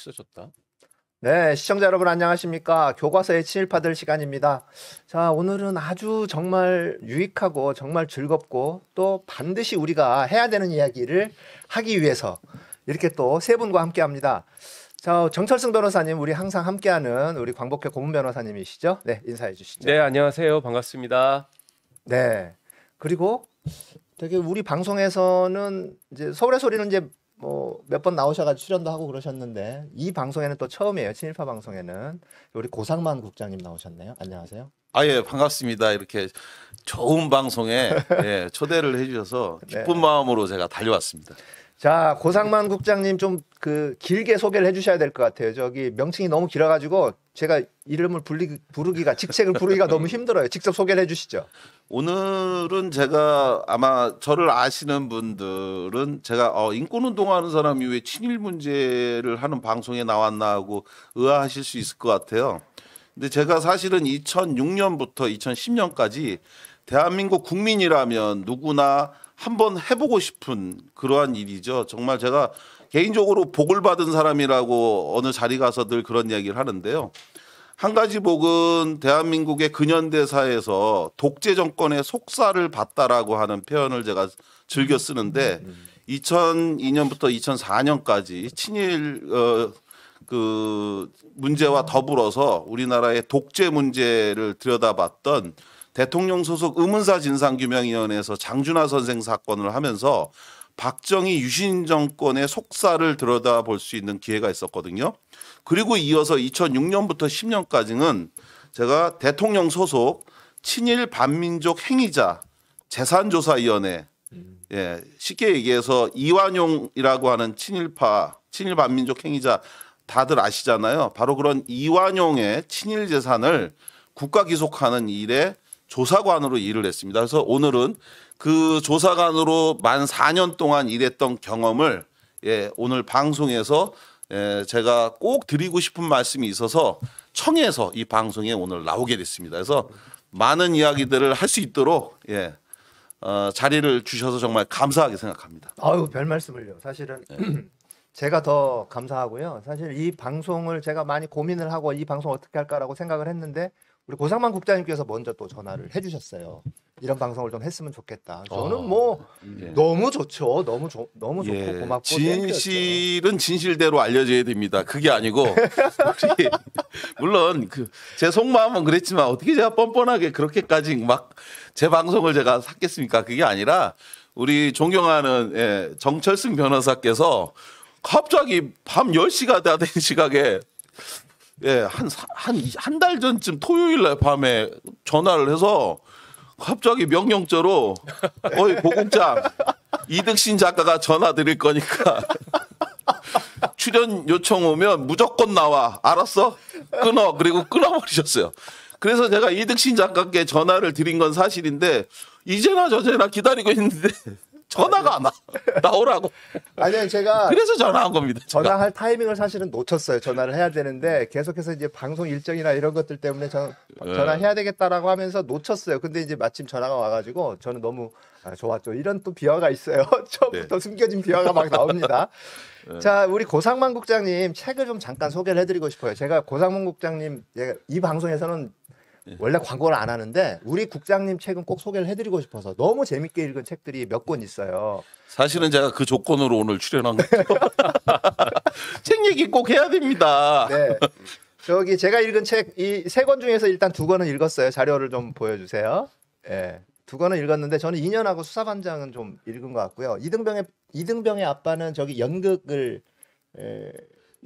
있어졌다. 네, 시청자 여러분 안녕하십니까? 교과서의 친일파들 시간입니다. 자, 오늘은 아주 정말 유익하고 정말 즐겁고 또 반드시 우리가 해야 되는 이야기를 하기 위해서 이렇게 또 세 분과 함께 합니다. 자, 정철승 변호사님, 우리 항상 함께하는 우리 광복회 고문 변호사님이시죠? 네, 인사해 주시죠. 네, 안녕하세요. 반갑습니다. 네. 그리고 되게 우리 방송에서는 이제 서울의 소리는 이제 뭐몇번 나오셔가지고 출연도 하고 그러셨는데 이 방송에는 또 처음이에요. 친일파 방송에는 우리 고상만 국장님 나오셨네요. 안녕하세요. 아예 반갑습니다. 이렇게 좋은 방송에 예, 초대를 해주셔서 네. 기쁜 네. 마음으로 제가 달려왔습니다. 자 고상만 국장님 좀 그 길게 소개를 해주셔야 될 것 같아요. 저기 명칭이 너무 길어가지고 제가 이름을 불리, 부르기가 직책을 부르기가 너무 힘들어요. 직접 소개를 해주시죠. 오늘은 제가 아마 저를 아시는 분들은 제가 어, 인권운동하는 사람이 왜 친일 문제를 하는 방송에 나왔나 하고 의아하실 수 있을 것 같아요. 근데 제가 사실은 2006년부터 2010년까지 대한민국 국민이라면 누구나 한번 해보고 싶은 그러한 일이죠. 정말 제가 개인적으로 복을 받은 사람이라고 어느 자리 가서 늘 그런 이야기를 하는데요. 한 가지 복은 대한민국의 근현대사에서 독재 정권의 속살을 봤다라고 하는 표현을 제가 즐겨 쓰는데 2002년부터 음, 음, 음. 2004년까지 친일 어, 그 문제와 더불어서 우리나라의 독재 문제를 들여다봤던 대통령 소속 의문사 진상규명위원회에서 장준하 선생 사건을 하면서 박정희 유신 정권의 속사를 들여다볼 수 있는 기회가 있었거든요. 그리고 이어서 2006년부터 10년까지는 제가 대통령 소속 친일 반민족 행위자 재산조사위원회 음. 예, 쉽게 얘기해서 이완용이라고 하는 친일파 친일 반민족 행위자 다들 아시잖아요. 바로 그런 이완용의 친일 재산을 국가 기속하는 일에 조사관으로 일을 했습니다. 그래서 오늘은 그 조사관으로 만 4년 동안 일했던 경험을 예, 오늘 방송에서 예, 제가 꼭 드리고 싶은 말씀이 있어서 청해서 이 방송에 오늘 나오게 됐습니다. 그래서 많은 이야기들을 할 수 있도록 예, 어, 자리를 주셔서 정말 감사하게 생각합니다. 아유 별 말씀을요. 사실은 예. 제가 더 감사하고요. 사실 이 방송을 제가 많이 고민을 하고 이 방송 어떻게 할까라고 생각을 했는데 우리 고상만 국장님께서 먼저 또 전화를 해주셨어요. 이런 방송을 좀 했으면 좋겠다. 어. 저는 어, 예. 너무 좋죠. 너무 좋 너무 좋고 예, 고맙고 진실은 진실대로 알려져야 됩니다. 그게 아니고 혹시 물론 그제 속마음은 그랬지만 어떻게 제가 뻔뻔하게 그렇게까지 막 제 방송을 제가 샀겠습니까? 그게 아니라 우리 존경하는 예, 정철승 변호사께서 갑자기 밤 10시가 다된 시각에 예, 한, 한, 한 달 전쯤 토요일 날 밤에 전화를 해서 갑자기 명령자로 어이 고국장 이득신 작가가 전화 드릴 거니까 출연 요청 오면 무조건 나와 알았어 끊어 그리고 끊어버리셨어요 그래서 제가 이득신 작가께 전화를 드린 건 사실인데 이제나 저제나 기다리고 있는데 전화가 안 와. 나오라고. 아니 제가. 그래서 전화한 겁니다. 전화할 타이밍을 사실은 놓쳤어요. 전화를 해야 되는데 계속해서 이제 방송 일정이나 이런 것들 때문에 전, 네. 전화해야 되겠다라고 하면서 놓쳤어요. 근데 이제 마침 전화가 와가지고 저는 너무 아, 좋았죠. 이런 또 비화가 있어요. 처음부터 네. 숨겨진 비화가 막 나옵니다. 네. 자, 우리 고상만 국장님 책을 좀 잠깐 소개를 해드리고 싶어요. 제가 고상만 국장님 이 방송에서는 예. 원래 광고를 안 하는데 우리 국장님 책은 꼭 소개를 해드리고 싶어서 너무 재밌게 읽은 책들이 몇 권 있어요. 사실은 제가 그 조건으로 오늘 출연한 거죠. 책 얘기 꼭 해야 됩니다. 네. 저기 제가 읽은 책 이 세 권 중에서 일단 두 권은 읽었어요. 자료를 좀 보여주세요. 예. 네. 두 권은 읽었는데 저는 인연하고 수사반장은 좀 읽은 것 같고요. 이등병의 이등병의 아빠는 저기 연극을 에,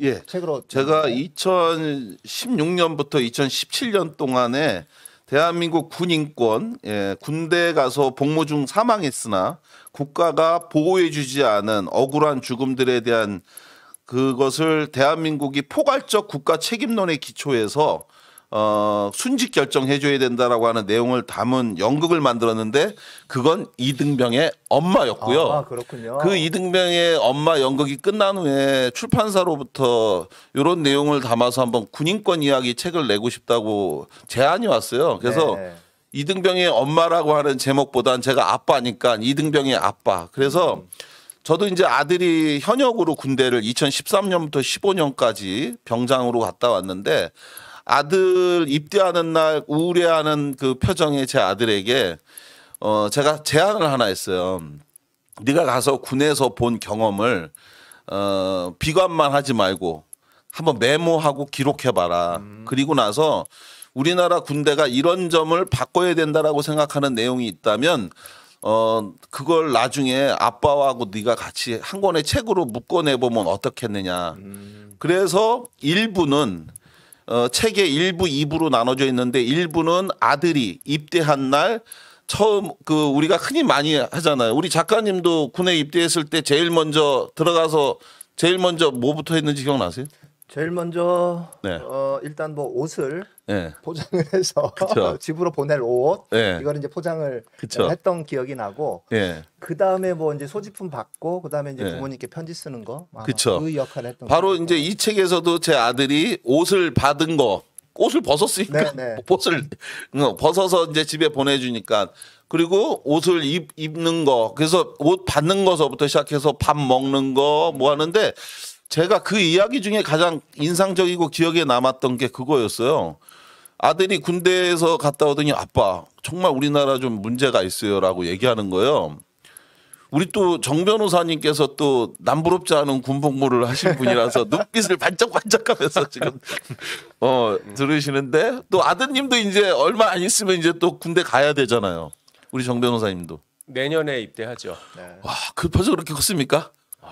예. 책으로 제가 2016년부터 2017년 동안에 대한민국 군인권 예, 군대 가서 복무 중 사망했으나 국가가 보호해 주지 않은 억울한 죽음들에 대한 그것을 대한민국이 포괄적 국가 책임론에 기초해서 어, 순직 결정해줘야 된다라고 하는 내용을 담은 연극을 만들었는데 그건 이등병의 엄마였고요. 아, 그렇군요. 그 이등병의 엄마 연극이 끝난 후에 출판사로부터 이런 내용을 담아서 한번 군인권 이야기 책을 내고 싶다고 제안이 왔어요. 그래서 네. 이등병의 엄마라고 하는 제목보단 제가 아빠니까 이등병의 아빠. 그래서 음. 저도 이제 아들이 현역으로 군대를 2013년부터 15년까지 병장으로 갔다 왔는데 아들 입대하는 날 우울해하는 그 표정의 제 아들에게 어 제가 제안을 하나 했어요. 네가 가서 군에서 본 경험을 어 비관만 하지 말고 한번 메모하고 기록해 봐라. 음. 그리고 나서 우리나라 군대가 이런 점을 바꿔야 된다라고 생각하는 내용이 있다면 어 그걸 나중에 아빠하고 네가 같이 한 권의 책으로 묶어내 보면 어떻겠느냐. 음. 그래서 일부는 어, 책의 일부, 이부로 나눠져 있는데 일부는 아들이 입대한 날 처음 그 우리가 흔히 많이 하잖아요. 우리 작가님도 군에 입대했을 때 제일 먼저 들어가서 제일 먼저 뭐부터 했는지 기억나세요? 제일 먼저 네. 어, 일단 뭐 옷을 네. 포장을 해서 집으로 보낼 옷 네. 이걸 이제 포장을 그쵸. 했던 기억이 나고 네. 그 다음에 뭐 이제 소지품 받고 그 다음에 이제 네. 부모님께 편지 쓰는 거 뭐 그쵸. 그 역할을 했던 바로 이제 이 책에서도 제 아들이 옷을 받은 거 옷을 벗었으니까 네, 네. 옷을 벗어서 이제 집에 보내주니까 그리고 옷을 입, 입는 거 그래서 옷 받는 거서부터 시작해서 밥 먹는 거 뭐 하는데 제가 그 이야기 중에 가장 인상적이고 기억에 남았던 게 그거였어요. 아들이 군대에서 갔다 오더니 아빠 정말 우리나라 좀 문제가 있어요라고 얘기하는 거예요. 우리 또 정 변호사님께서 또 남부럽지 않은 군복무를 하신 분이라서 눈빛을 반짝반짝하면서 지금 어 들으시는데 또 아드님도 이제 얼마 안 있으면 이제 또 군대 가야 되잖아요. 우리 정 변호사님도 내년에 입대하죠. 네. 와 급해서 그렇게 컸습니까?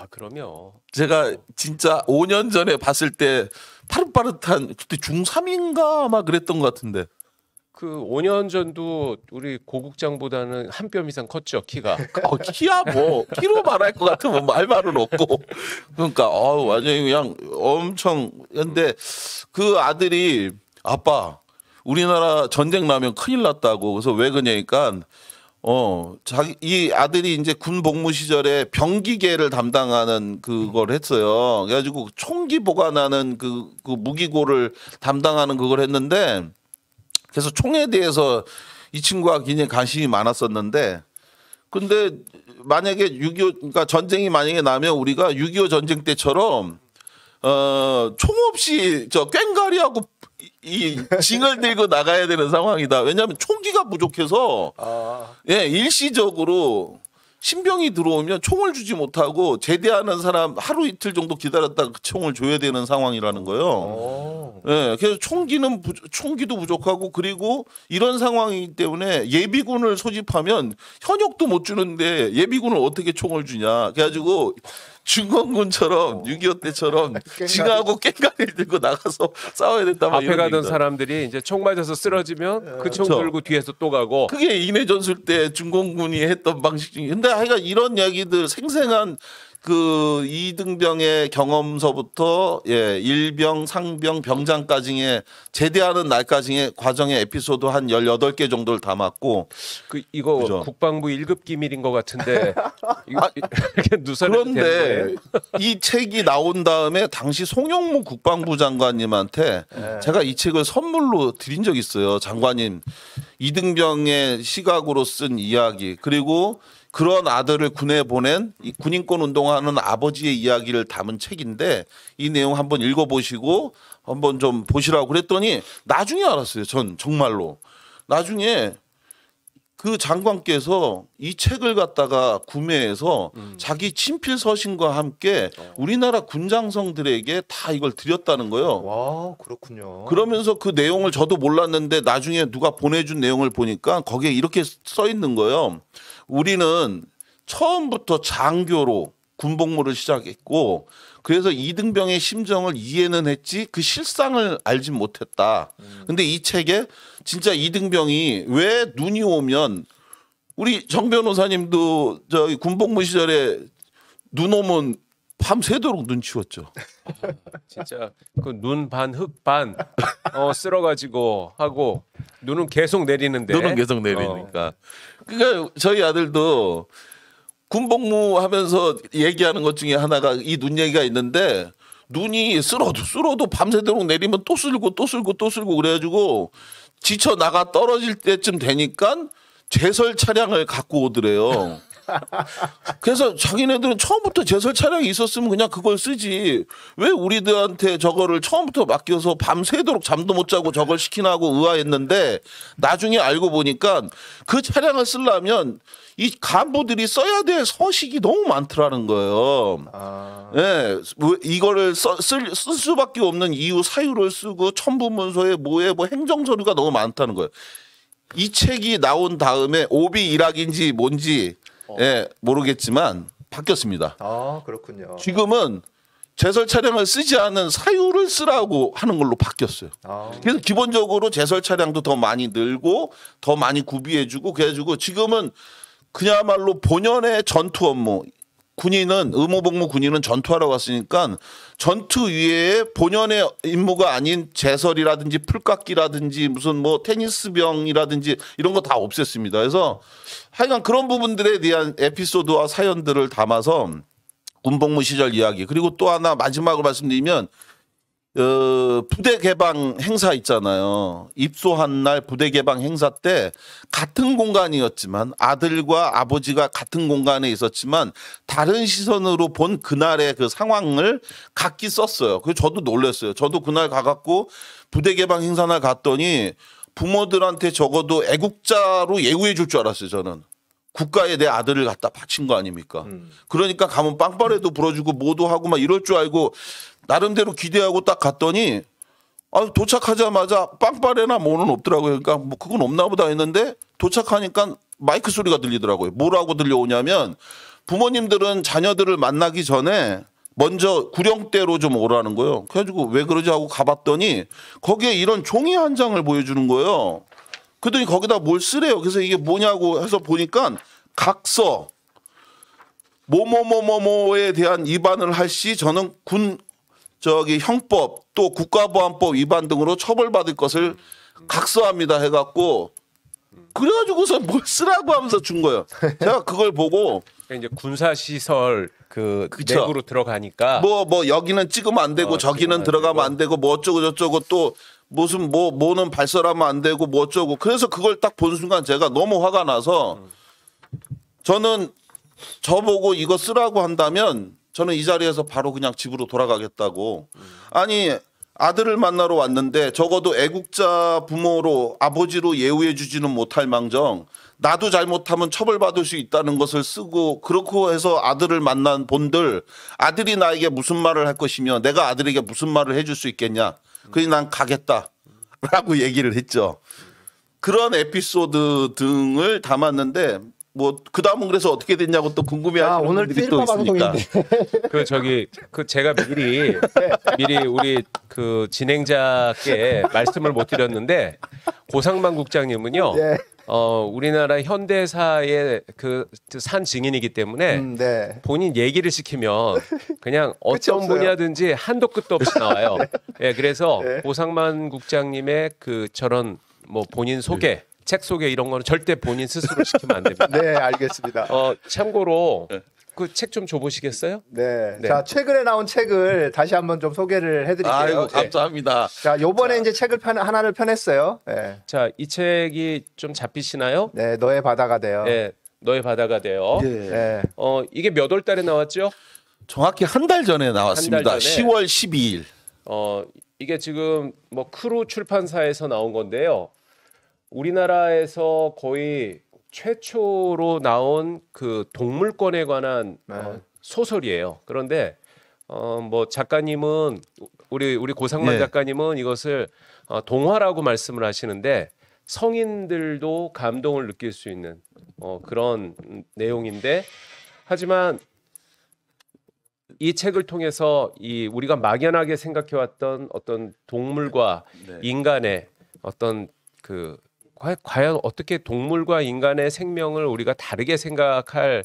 그럼요. 제가 어. 진짜 5년 전에 봤을 때 파릇파릇한 그때 중3인가 아마 그랬던 것 같은데. 그 5년 전도 우리 고국장보다는 한 뼘 이상 컸죠 키가. 어, 키야 뭐 키로 말할 것 같으면 뭐 말할 말은 없고. 그러니까 어, 완전히 그냥 엄청. 근데 그 아들이 아빠 우리나라 전쟁 나면 큰일 났다고. 그래서 왜 그냐니까 어, 자기 이 아들이 이제 군 복무 시절에 병기계를 담당하는 그걸 했어요. 그래가지고 총기 보관하는 그, 그 무기고를 담당하는 그걸 했는데 그래서 총에 대해서 이 친구가 굉장히 관심이 많았었는데 근데 만약에 6.25 그러니까 전쟁이 만약에 나면 우리가 6.25 전쟁 때처럼 어, 총 없이 저 꽹가리하고 이 징을 들고 나가야 되는 상황이다. 왜냐하면 총기가 부족해서 아. 예 일시적으로 신병이 들어오면 총을 주지 못하고 제대하는 사람 하루 이틀 정도 기다렸다 그 총을 줘야 되는 상황이라는 거예요. 오. 예, 그래서 총기는 부, 총기도 부족하고 그리고 이런 상황이기 때문에 예비군을 소집하면 현역도 못 주는데 예비군을 어떻게 총을 주냐. 그래가지고 중원군처럼 어. 6.25 때처럼 징하고 깽가리 들고 나가서 싸워야 된다. 앞에 가던 얘기다. 사람들이 이제 총 맞아서 쓰러지면 네. 그총 들고 뒤에서 또 가고. 그게 인해 전술 때 중공군이 했던 방식 중에. 근데 하여간 이런 이야기들 생생한 그 이등병의 경험서부터 예, 일병, 상병, 병장까지의 제대하는 날까지의 과정의 에피소드 한 열여덟 개 정도를 담았고 그 이거 그죠? 국방부 일급 기밀인 것 같은데 아, 이렇게 누설해 그런데 이 책이 나온 다음에 당시 송영무 국방부 장관님한테 네. 제가 이 책을 선물로 드린 적이 있어요. 장관님 이등병의 시각으로 쓴 이야기 그리고 그런 아들을 군에 보낸 군인권 운동하는 아버지의 이야기를 담은 책인데 이 내용 한번 읽어보시고 한번 좀 보시라고 그랬더니 나중에 알았어요. 전 정말로 나중에 그 장관께서 이 책을 갖다가 구매해서 음. 자기 친필 서신과 함께 어. 우리나라 군장성들에게 다 이걸 드렸다는 거예요. 와, 그렇군요. 그러면서 그 내용을 저도 몰랐는데 나중에 누가 보내준 내용을 보니까 거기에 이렇게 써 있는 거예요. 우리는 처음부터 장교로 군복무를 시작했고 그래서 이등병의 심정을 이해는 했지 그 실상을 알지 못했다. 근데 이 책에 진짜 이등병이 왜 눈이 오면 우리 정 변호사님도 저 군복무 시절에 눈 오면 밤새도록 눈 치웠죠. 진짜 그 눈반 흙반 어, 쓸어가지고 하고 눈은 계속 내리는데 눈은 계속 내리니까. 어. 그러니까 저희 아들도 군복무 하면서 얘기하는 것 중에 하나가 이 눈 얘기가 있는데 눈이 쓸어도 쓸어도 밤새도록 내리면 또 쓸고 또 쓸고 또 쓸고 그래가지고 지쳐 나가 떨어질 때쯤 되니까 제설 차량을 갖고 오더래요. 그래서 자기네들은 처음부터 제설 차량이 있었으면 그냥 그걸 쓰지 왜 우리들한테 저거를 처음부터 맡겨서 밤새도록 잠도 못 자고 저걸 시키나고 의아했는데 나중에 알고 보니까 그 차량을 쓰려면 이 간부들이 써야 될 서식이 너무 많더라는 거예요. 아... 예, 뭐 이거를 써, 쓸, 쓸 수밖에 없는 이유 사유를 쓰고 첨부문서에 뭐에 뭐 행정 서류가 너무 많다는 거예요. 이 책이 나온 다음에 오비 일학인지 뭔지 어. 예, 모르겠지만 바뀌었습니다. 아 그렇군요. 지금은 제설 차량을 쓰지 않은 사유를 쓰라고 하는 걸로 바뀌었어요. 아. 그래서 기본적으로 제설 차량도 더 많이 늘고 더 많이 구비해주고 그래가지고 지금은 그야말로 본연의 전투 업무 군인은 의무복무 군인은 전투하러 갔으니까 전투 위에 본연의 임무가 아닌 제설이라든지 풀깎기라든지 무슨 뭐 테니스병이라든지 이런 거 다 없앴습니다. 그래서 하여간 그런 부분들에 대한 에피소드와 사연들을 담아서 군복무 시절 이야기 그리고 또 하나 마지막으로 말씀드리면 어, 부대 개방 행사 있잖아요. 입소한 날 부대 개방 행사 때 같은 공간이었지만 아들과 아버지가 같은 공간에 있었지만 다른 시선으로 본 그날의 그 상황을 각기 썼어요. 그 저도 놀랐어요. 저도 그날 가갖고 부대 개방 행사 날 갔더니 부모들한테 적어도 애국자로 예우해 줄 줄 알았어요. 저는. 국가에 내 아들을 갖다 바친 거 아닙니까? 음. 그러니까 가면 빵빠레도 불어주고 뭐도 하고 막 이럴 줄 알고 나름대로 기대하고 딱 갔더니 아, 도착하자마자 빵빠레나 뭐는 없더라고요. 그러니까 뭐 그건 없나 보다 했는데 도착하니까 마이크 소리가 들리더라고요. 뭐라고 들려오냐면 부모님들은 자녀들을 만나기 전에 먼저 구령대로 좀 오라는 거예요. 그래가지고 왜 그러지 하고 가봤더니 거기에 이런 종이 한 장을 보여주는 거예요. 그랬더니 거기다 뭘 쓰래요. 그래서 이게 뭐냐고 해서 보니까 각서 뭐뭐뭐뭐뭐에 대한 입안을 할 시 저는 군 저기 형법 또 국가보안법 위반 등으로 처벌받을 것을 각서합니다 해갖고 그래가지고서 뭘 쓰라고 하면서 준 거예요. 제가 그걸 보고 그러니까 이제 군사 시설 그 그쵸. 내부로 들어가니까 뭐뭐 뭐 여기는 찍으면 안 되고 어, 저기는 안 들어가면 되고. 안 되고 뭐 어쩌고 저쩌고 또 무슨 뭐 뭐는 발설하면 안 되고 뭐 어쩌고 그래서 그걸 딱 본 순간 제가 너무 화가 나서 저는 저보고 이거 쓰라고 한다면 저는 이 자리에서 바로 그냥 집으로 돌아가겠다고. 아니 아들을 만나러 왔는데 적어도 애국자 부모로 아버지로 예우해 주지는 못할 망정 나도 잘못하면 처벌받을 수 있다는 것을 쓰고 그렇고 해서 아들을 만난 본들 아들이 나에게 무슨 말을 할 것이며 내가 아들에게 무슨 말을 해 줄 수 있겠냐 그니 난 가겠다라고 얘기를 했죠 그런 에피소드 등을 담았는데 뭐 그다음은 그래서 어떻게 됐냐고 또 궁금해하시는 아, 분들이 또 있으니까. 그 저기 그 제가 미리 미리 우리 그 진행자께 말씀을 못 드렸는데 고상만 국장님은요. 네. 어 우리나라 현대사의 그 산 증인이기 때문에 음, 네. 본인 얘기를 시키면 그냥 어떤 분야든지 한도 끝도 없이 나와요. 네. 예, 네, 그래서 고상만 국장님의 그 저런 뭐 본인 소개 네. 책 속에 이런 거는 절대 본인 스스로 시키면 안 됩니다. 네, 알겠습니다. 어, 참고로 네. 그책 좀 줘보시겠어요? 네. 네. 자, 최근에 나온 책을 다시 한번 좀 소개를 해드릴게요. 아이고, 네. 감사합니다. 네. 자, 요번에 이제 책을 편, 하나를 펴냈어요. 네. 자, 이 책이 좀 잡히시나요? 네, 너의 바다가 돼요. 네, 너의 바다가 돼요. 예. 네. 어, 이게 몇월 달에 나왔죠? 정확히 한 달 전에 나왔습니다. 달 전에. 10월 12일. 어, 이게 지금 뭐 크루 출판사에서 나온 건데요. 우리나라에서 거의 최초로 나온 그 동물권에 관한 어, 네. 어, 소설이에요. 그런데 어, 뭐 작가님은 우리 우리 고상만 네. 작가님은 이것을 어, 동화라고 말씀을 하시는데 성인들도 감동을 느낄 수 있는 어, 그런 내용인데 하지만 이 책을 통해서 이 우리가 막연하게 생각해왔던 어떤 동물과 네. 인간의 어떤 그 과연 어떻게 동물과 인간의 생명을 우리가 다르게 생각하는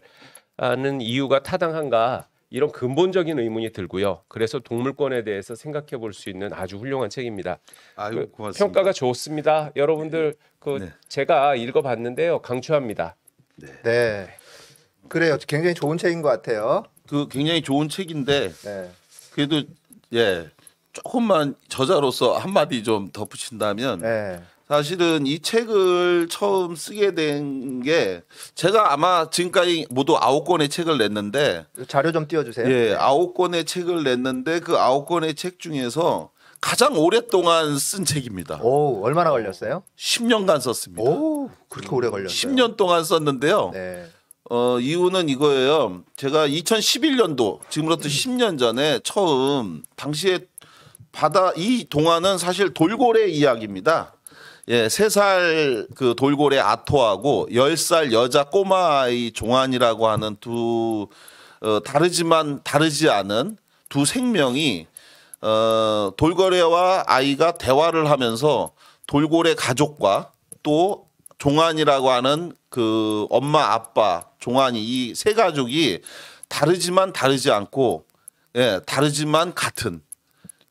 이유가 타당한가 이런 근본적인 의문이 들고요. 그래서 동물권에 대해서 생각해 볼 수 있는 아주 훌륭한 책입니다. 아유, 그 고맙습니다. 평가가 좋습니다. 여러분들 그 네. 제가 읽어봤는데요, 강추합니다. 네. 네. 그래요. 굉장히 좋은 책인 것 같아요. 그 굉장히 좋은 책인데 네. 그래도 예 조금만 저자로서 한 마디 좀 덧붙인다면 네. 사실은 이 책을 처음 쓰게 된 게 제가 아마 지금까지 모두 아홉 권의 책을 냈는데 자료 좀 띄워주세요. 예, 네. 아홉 권의 책을 냈는데 그 아홉 권의 책 중에서 가장 오랫동안 쓴 책입니다. 오, 얼마나 걸렸어요? 10년간 썼습니다. 오, 그렇게 오래 걸렸어요. 10년 동안 썼는데요. 네. 어, 이유는 이거예요. 제가 2011년도 지금으로부터 10년 전에 처음 당시에 바다 이 동화는 사실 돌고래 이야기입니다. 예, 세 살 그 돌고래 아토하고 열 살 여자 꼬마아이 종안이라고 하는 두 어, 다르지만 다르지 않은 두 생명이 어, 돌고래와 아이가 대화를 하면서 돌고래 가족과 또 종안이라고 하는 그 엄마 아빠 종안이 이 세 가족이 다르지만 다르지 않고 예, 다르지만 같은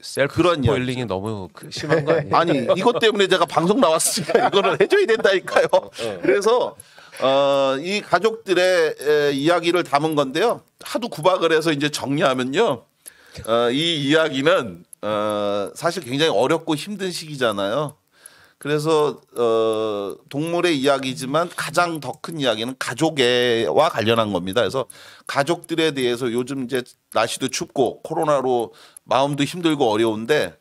셀프 그런 스포일링이 야 너무 그 심한 거 아니에요? 아니 이것 때문에 제가 방송 나왔으니까 이거는 해줘야 된다니까요. 어, 어. 그래서 어, 이 가족들의 에, 이야기를 담은 건데요. 하도 구박을 해서 이제 정리하면요. 어, 이 이야기는 어, 사실 굉장히 어렵고 힘든 시기잖아요. 그래서 어 동물의 이야기지만 가장 더 큰 이야기는 가족애와 관련한 겁니다. 그래서 가족들에 대해서 요즘 이제 날씨도 춥고 코로나로 마음도 힘들고 어려운데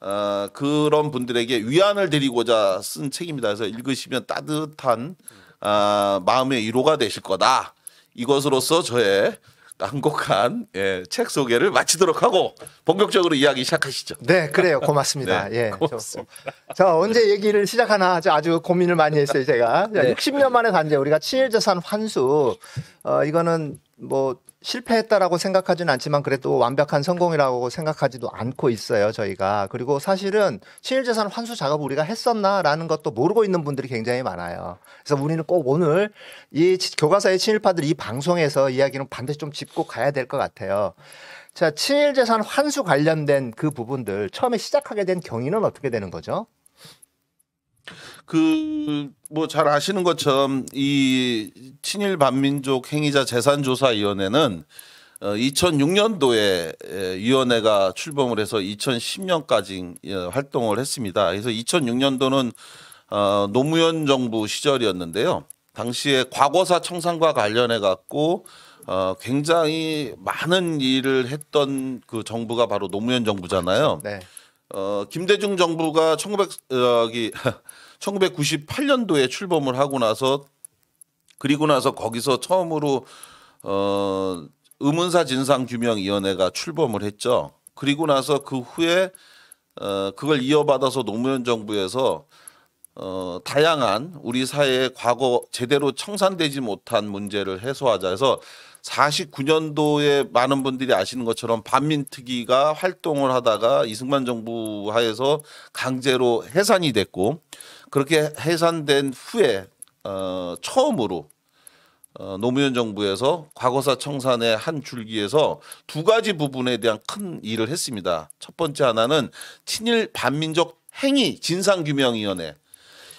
어 그런 분들에게 위안을 드리고자 쓴 책입니다. 그래서 읽으시면 따뜻한 어, 마음의 위로가 되실 거다. 이것으로서 저의 한곡한 예, 책 소개를 마치도록 하고 본격적으로 이야기 시작하시죠. 네, 그래요. 고맙습니다. 네, 예, 고맙습니다. 저, 저, 언제 얘기를 시작하나 아주 고민을 많이 했어요, 제가. 네. 60년 만에 간제 우리가 치일재산 환수 어, 이거는 뭐 실패했다라고 생각하지는 않지만 그래도 완벽한 성공이라고 생각하지도 않고 있어요 저희가 그리고 사실은 친일재산 환수 작업 우리가 했었나라는 것도 모르고 있는 분들이 굉장히 많아요 그래서 우리는 꼭 오늘 이 교과서의 친일파들 이 방송에서 이야기는 반드시 좀 짚고 가야 될 것 같아요 자 친일재산 환수 관련된 그 부분들 처음에 시작하게 된 경위는 어떻게 되는 거죠? 그뭐잘 아시는 것처럼 이 친일 반민족 행위자 재산 조사 위원회는 2006년도에 어, 위원회가 출범을 해서 2010년까지 예, 활동을 했습니다. 그래서 2006년도는 어, 노무현 정부 시절이었는데요. 당시에 과거사 청산과 관련해 갖고 어, 굉장히 많은 일을 했던 그 정부가 바로 노무현 정부잖아요. 네. 어, 김대중 정부가 1900 여기 어, 1998년도에 출범을 하고 나서 그리고 나서 거기서 처음으로 어 의문사 진상 규명 위원회가 출범을 했죠. 그리고 나서 그 후에 어 그걸 이어받아서 노무현 정부에서 어 다양한 우리 사회의 과거 제대로 청산되지 못한 문제를 해소하자 해서 49년도에 많은 분들이 아시는 것처럼 반민특위가 활동을 하다가 이승만 정부 하에서 강제로 해산이 됐고 그렇게 해산된 후에 어, 처음으로 어, 노무현 정부에서 과거사 청산의 한 줄기에서 두 가지 부분에 대한 큰 일을 했습니다. 첫 번째 하나는 친일 반민족 행위 진상규명위원회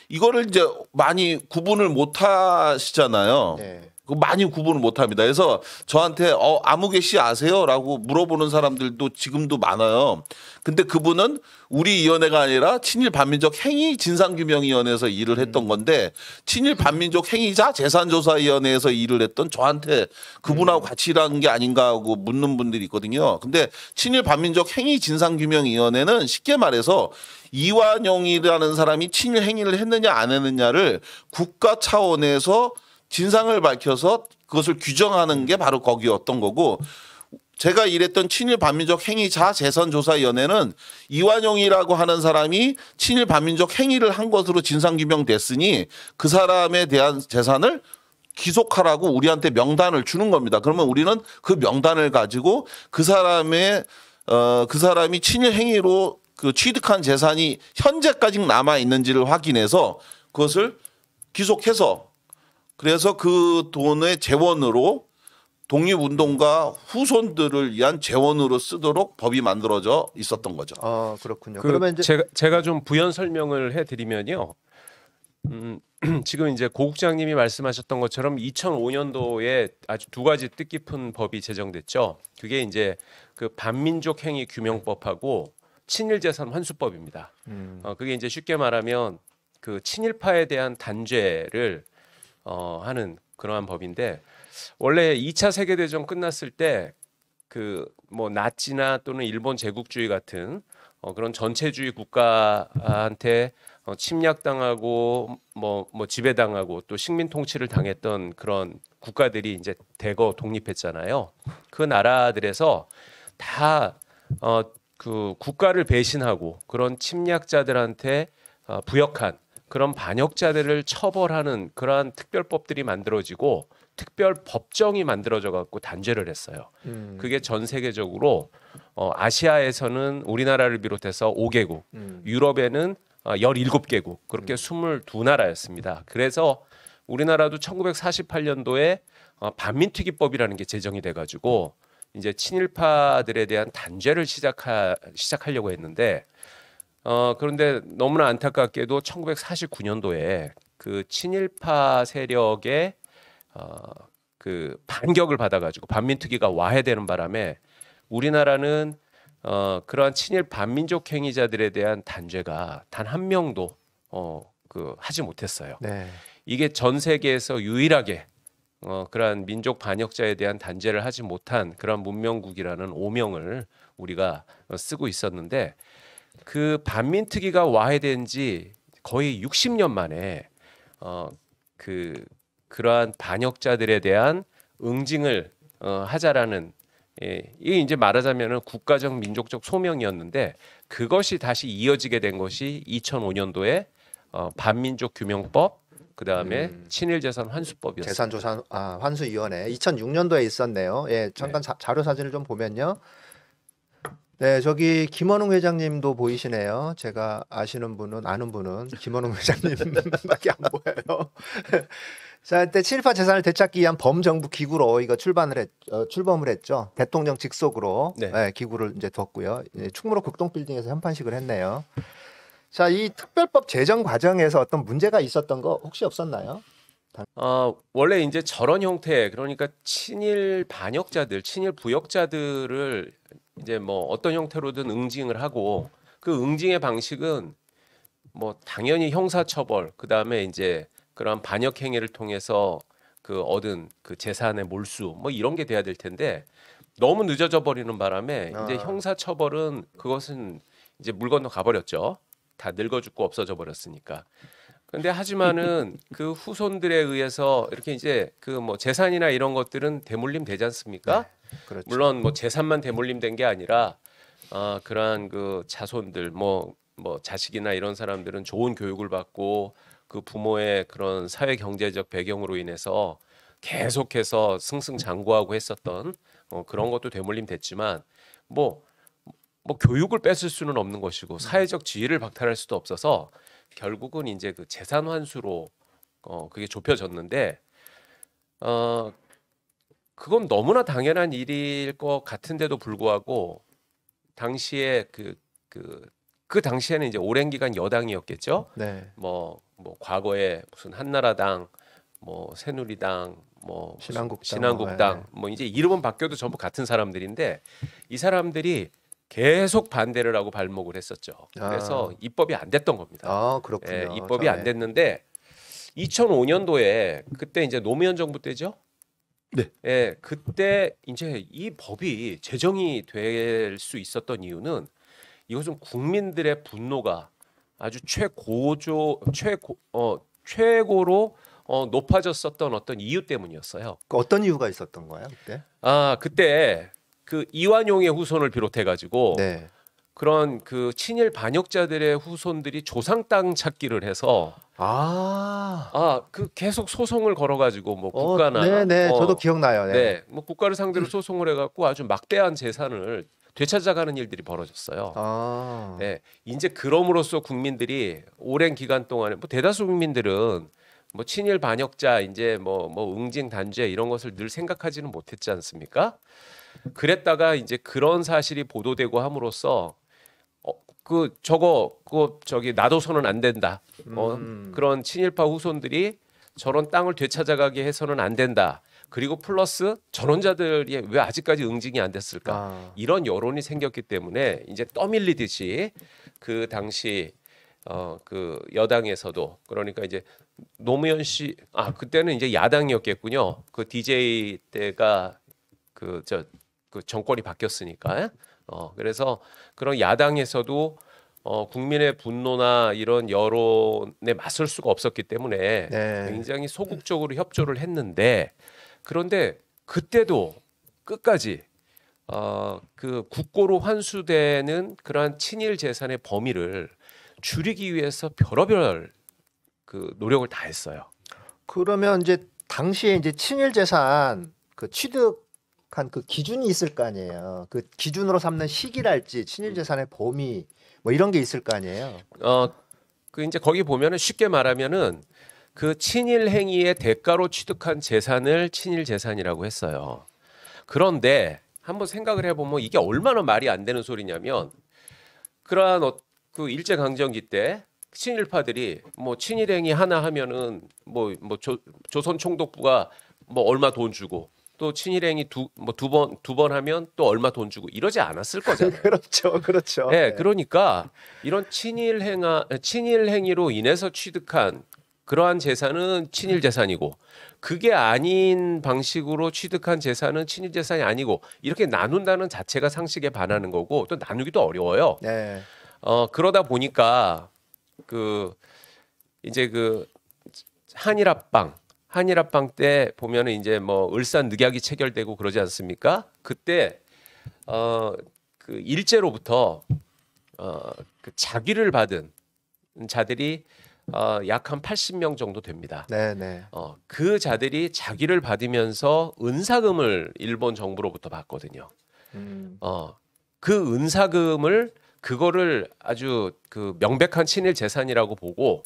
이거를 이제 많이 구분을 못 하시잖아요. 네. 많이 구분을 못 합니다. 그래서 저한테 어, 아무개 씨 아세요? 라고 물어보는 사람들도 지금도 많아요. 근데 그분은 우리 위원회가 아니라 친일 반민족 행위 진상규명위원회에서 일을 했던 건데 친일 반민족 행위자 재산조사위원회에서 일을 했던 저한테 그분하고 같이 일한 게 아닌가 하고 묻는 분들이 있거든요. 근데 친일 반민족 행위 진상규명위원회는 쉽게 말해서 이완용이라는 사람이 친일 행위를 했느냐 안 했느냐를 국가 차원에서 진상을 밝혀서 그것을 규정하는 게 바로 거기였던 거고 제가 일했던 친일 반민족 행위자 재선조사위원회는 이완용이라고 하는 사람이 친일 반민족 행위를 한 것으로 진상규명됐으니 그 사람에 대한 재산을 기속하라고 우리한테 명단을 주는 겁니다. 그러면 우리는 그 명단을 가지고 그 사람의 어, 그 사람이 친일 행위로 그 취득한 재산이 현재까지 남아 있는지를 확인해서 그것을 기속해서 그래서 그 돈의 재원으로 독립운동가 후손들을 위한 재원으로 쓰도록 법이 만들어져 있었던 거죠. 아 그렇군요. 그 그러면 이제 제가, 제가 좀 부연 설명을 해드리면요. 음, 지금 이제 고국장님이 말씀하셨던 것처럼 2005년도에 아주 두 가지 뜻깊은 법이 제정됐죠. 그게 이제 그 반민족 행위 규명법하고 친일재산 환수법입니다. 음. 어, 그게 이제 쉽게 말하면 그 친일파에 대한 단죄를 어, 하는 그러한 법인데 원래 2차 세계 대전 끝났을 때 그 뭐 나치나 또는 일본 제국주의 같은 어, 그런 전체주의 국가한테 어, 침략당하고 뭐, 뭐 지배당하고 또 식민 통치를 당했던 그런 국가들이 이제 대거 독립했잖아요. 그 나라들에서 다 어, 그 국가를 배신하고 그런 침략자들한테 어, 부역한 그런 반역자들을 처벌하는 그러한 특별법들이 만들어지고 특별 법정이 만들어져 갖고 단죄를 했어요. 음. 그게 전 세계적으로 어, 아시아에서는 우리나라를 비롯해서 5개국, 음. 유럽에는 어, 17개국, 그렇게 음. 22나라였습니다. 그래서 우리나라도 1948년도에 어, 반민특위법이라는 게 제정이 돼 가지고 이제 친일파들에 대한 단죄를 시작하 시작하려고 했는데 어, 그런데 너무나 안타깝게도 1949년도에 그 친일파 세력의 어, 그 반격을 받아가지고 반민특위가 와해되는 바람에 우리나라는 어, 그러한 친일 반민족 행위자들에 대한 단죄가 단 한 명도 어, 그 하지 못했어요. 네. 이게 전 세계에서 유일하게 어, 그러한 민족 반역자에 대한 단죄를 하지 못한 그런 문명국이라는 오명을 우리가 어, 쓰고 있었는데 그 반민특위가 와해된 지 거의 60년 만에 어, 그 그러한 반역자들에 대한 응징을 어, 하자라는 예, 이게 이제 말하자면은 국가적 민족적 소명이었는데 그것이 다시 이어지게 된 것이 2005년도에 어, 반민족 규명법 그 다음에 음. 친일재산 환수법이었어요. 재산조사 아, 환수위원회 2006년도에 있었네요. 예, 잠깐 네. 자, 료 사진을 좀 보면요. 네, 저기 김원웅 회장님도 보이시네요. 제가 아시는 분은 아는 분은 김원웅 회장님밖에 안 보여요. 자, 이때 친일파 재산을 되찾기 위한 범정부 기구로 이거 출발을 했, 어, 출범을 했죠. 대통령 직속으로 네. 네, 기구를 이제 뒀고요. 이제 충무로 극동 빌딩에서 현판식을 했네요. 자, 이 특별법 제정 과정에서 어떤 문제가 있었던 거 혹시 없었나요? 어, 원래 이제 저런 형태 그러니까 친일 반역자들, 친일 부역자들을 이제 뭐 어떤 형태로든 응징을 하고 그 응징의 방식은 뭐 당연히 형사처벌 그 다음에 이제 그런 반역 행위를 통해서 그 얻은 그 재산의 몰수 뭐 이런 게 돼야 될 텐데 너무 늦어져 버리는 바람에 아. 이제 형사처벌은 그것은 이제 물건도 가버렸죠 다 늙어 죽고 없어져 버렸으니까 근데 하지만은 그 후손들에 의해서 이렇게 이제 그 뭐 재산이나 이런 것들은 대물림 되지 않습니까? 네. 그렇죠. 물론 뭐 재산만 대물림된 게 아니라 아, 그러한 그 자손들 뭐뭐 뭐 자식이나 이런 사람들은 좋은 교육을 받고 그 부모의 그런 사회 경제적 배경으로 인해서 계속해서 승승장구하고 했었던 어, 그런 것도 대물림 됐지만 뭐 뭐 교육을 뺏을 수는 없는 것이고 사회적 지위를 박탈할 수도 없어서 결국은 이제 그 재산 환수로 어 그게 좁혀졌는데 어 그건 너무나 당연한 일일 것 같은데도 불구하고 당시에 그그 그, 그 당시에는 이제 오랜 기간 여당이었겠죠. 네. 뭐, 뭐 과거에 무슨 한나라당, 뭐 새누리당, 뭐 신한국당, 신한국당 네. 뭐 이제 이름은 바뀌어도 전부 같은 사람들인데 이 사람들이 계속 반대를 하고 발목을 했었죠. 아. 그래서 아. 입법이 안 됐던 겁니다. 아, 그렇군요. 예, 입법이 안 네. 됐는데 2005년도에 그때 이제 노무현 정부 때죠. 네. 예, 그때 이제 이 법이 제정이 될 수 있었던 이유는 이것은 국민들의 분노가 아주 최고조 최고 어 최고로 어 높아졌었던 어떤 이유 때문이었어요. 그 어떤 이유가 있었던 거예 그때? 아 그때 그 이완용의 후손을 비롯해 가지고 네. 그런 그 친일 반역자들의 후손들이 조상 땅 찾기를 해서 아, 아, 그 계속 소송을 걸어가지고 뭐 어, 국가나 네네 네. 어, 저도 기억나요. 네. 네, 뭐 국가를 상대로 음. 소송을 해갖고 아주 막대한 재산을 되찾아가는 일들이 벌어졌어요. 아. 네, 이제 그럼으로써 국민들이 오랜 기간 동안에 뭐 대다수 국민들은 뭐 친일 반역자 이제 뭐뭐 뭐 응징 단죄 이런 것을 늘 생각하지는 못했지 않습니까? 그랬다가 이제 그런 사실이 보도되고 함으로써 그 저거 그 저기 나도서는 안 된다. 어, 음. 그런 친일파 후손들이 저런 땅을 되찾아가게 해서는 안 된다. 그리고 플러스 전원자들이 왜 아직까지 응징이 안 됐을까 아. 이런 여론이 생겼기 때문에 이제 떠밀리듯이 그 당시 어 그 여당에서도 그러니까 이제 노무현 씨 아 그때는 이제 야당이었겠군요 그 DJ 때가 그 저그 그 정권이 바뀌었으니까 어 그래서 그런 야당에서도 어, 국민의 분노나 이런 여론에 맞설 수가 없었기 때문에 네. 굉장히 소극적으로 협조를 했는데 그런데 그때도 끝까지 어, 그 국고로 환수되는 그러한 친일 재산의 범위를 줄이기 위해서 별의별 그 노력을 다 했어요. 그러면 이제 당시에 이제 친일 재산 그 취득 한그 기준이 있을 거 아니에요. 그 기준으로 삼는 시기랄지 친일 재산의 범위 뭐 이런 게 있을 거 아니에요. 어 그 이제 거기 보면은 쉽게 말하면은 그 친일 행위의 대가로 취득한 재산을 친일 재산이라고 했어요. 그런데 한번 생각을 해보면 이게 얼마나 말이 안 되는 소리냐면 그러한 어, 그 일제 강점기 때 친일파들이 뭐 친일행위 하나 하면은 뭐뭐 뭐, 뭐 조선 총독부가 뭐 얼마 돈 주고 또친일행위두뭐두번두번 하면 또 얼마 돈 주고 이러지 않았을 거잖아요. 그렇죠, 그렇죠. 네, 네, 그러니까 이런 친일행아 친일행위로 인해서 취득한 그러한 재산은 친일 재산이고 그게 아닌 방식으로 취득한 재산은 친일 재산이 아니고 이렇게 나눈다는 자체가 상식에 반하는 거고 또 나누기도 어려워요. 네. 어 그러다 보니까 그 이제 그 한일합방 한일합방 때 보면은 이제 뭐 을산 늑약이 체결되고 그러지 않습니까? 그때 어 그 일제로부터 어그 자기를 받은 자들이 어, 약 한 80명 정도 됩니다. 네네. 네. 어, 그 자들이 자기를 받으면서 은사금을 일본 정부로부터 받거든요. 음. 어, 그 은사금을 그거를 아주 그 명백한 친일 재산이라고 보고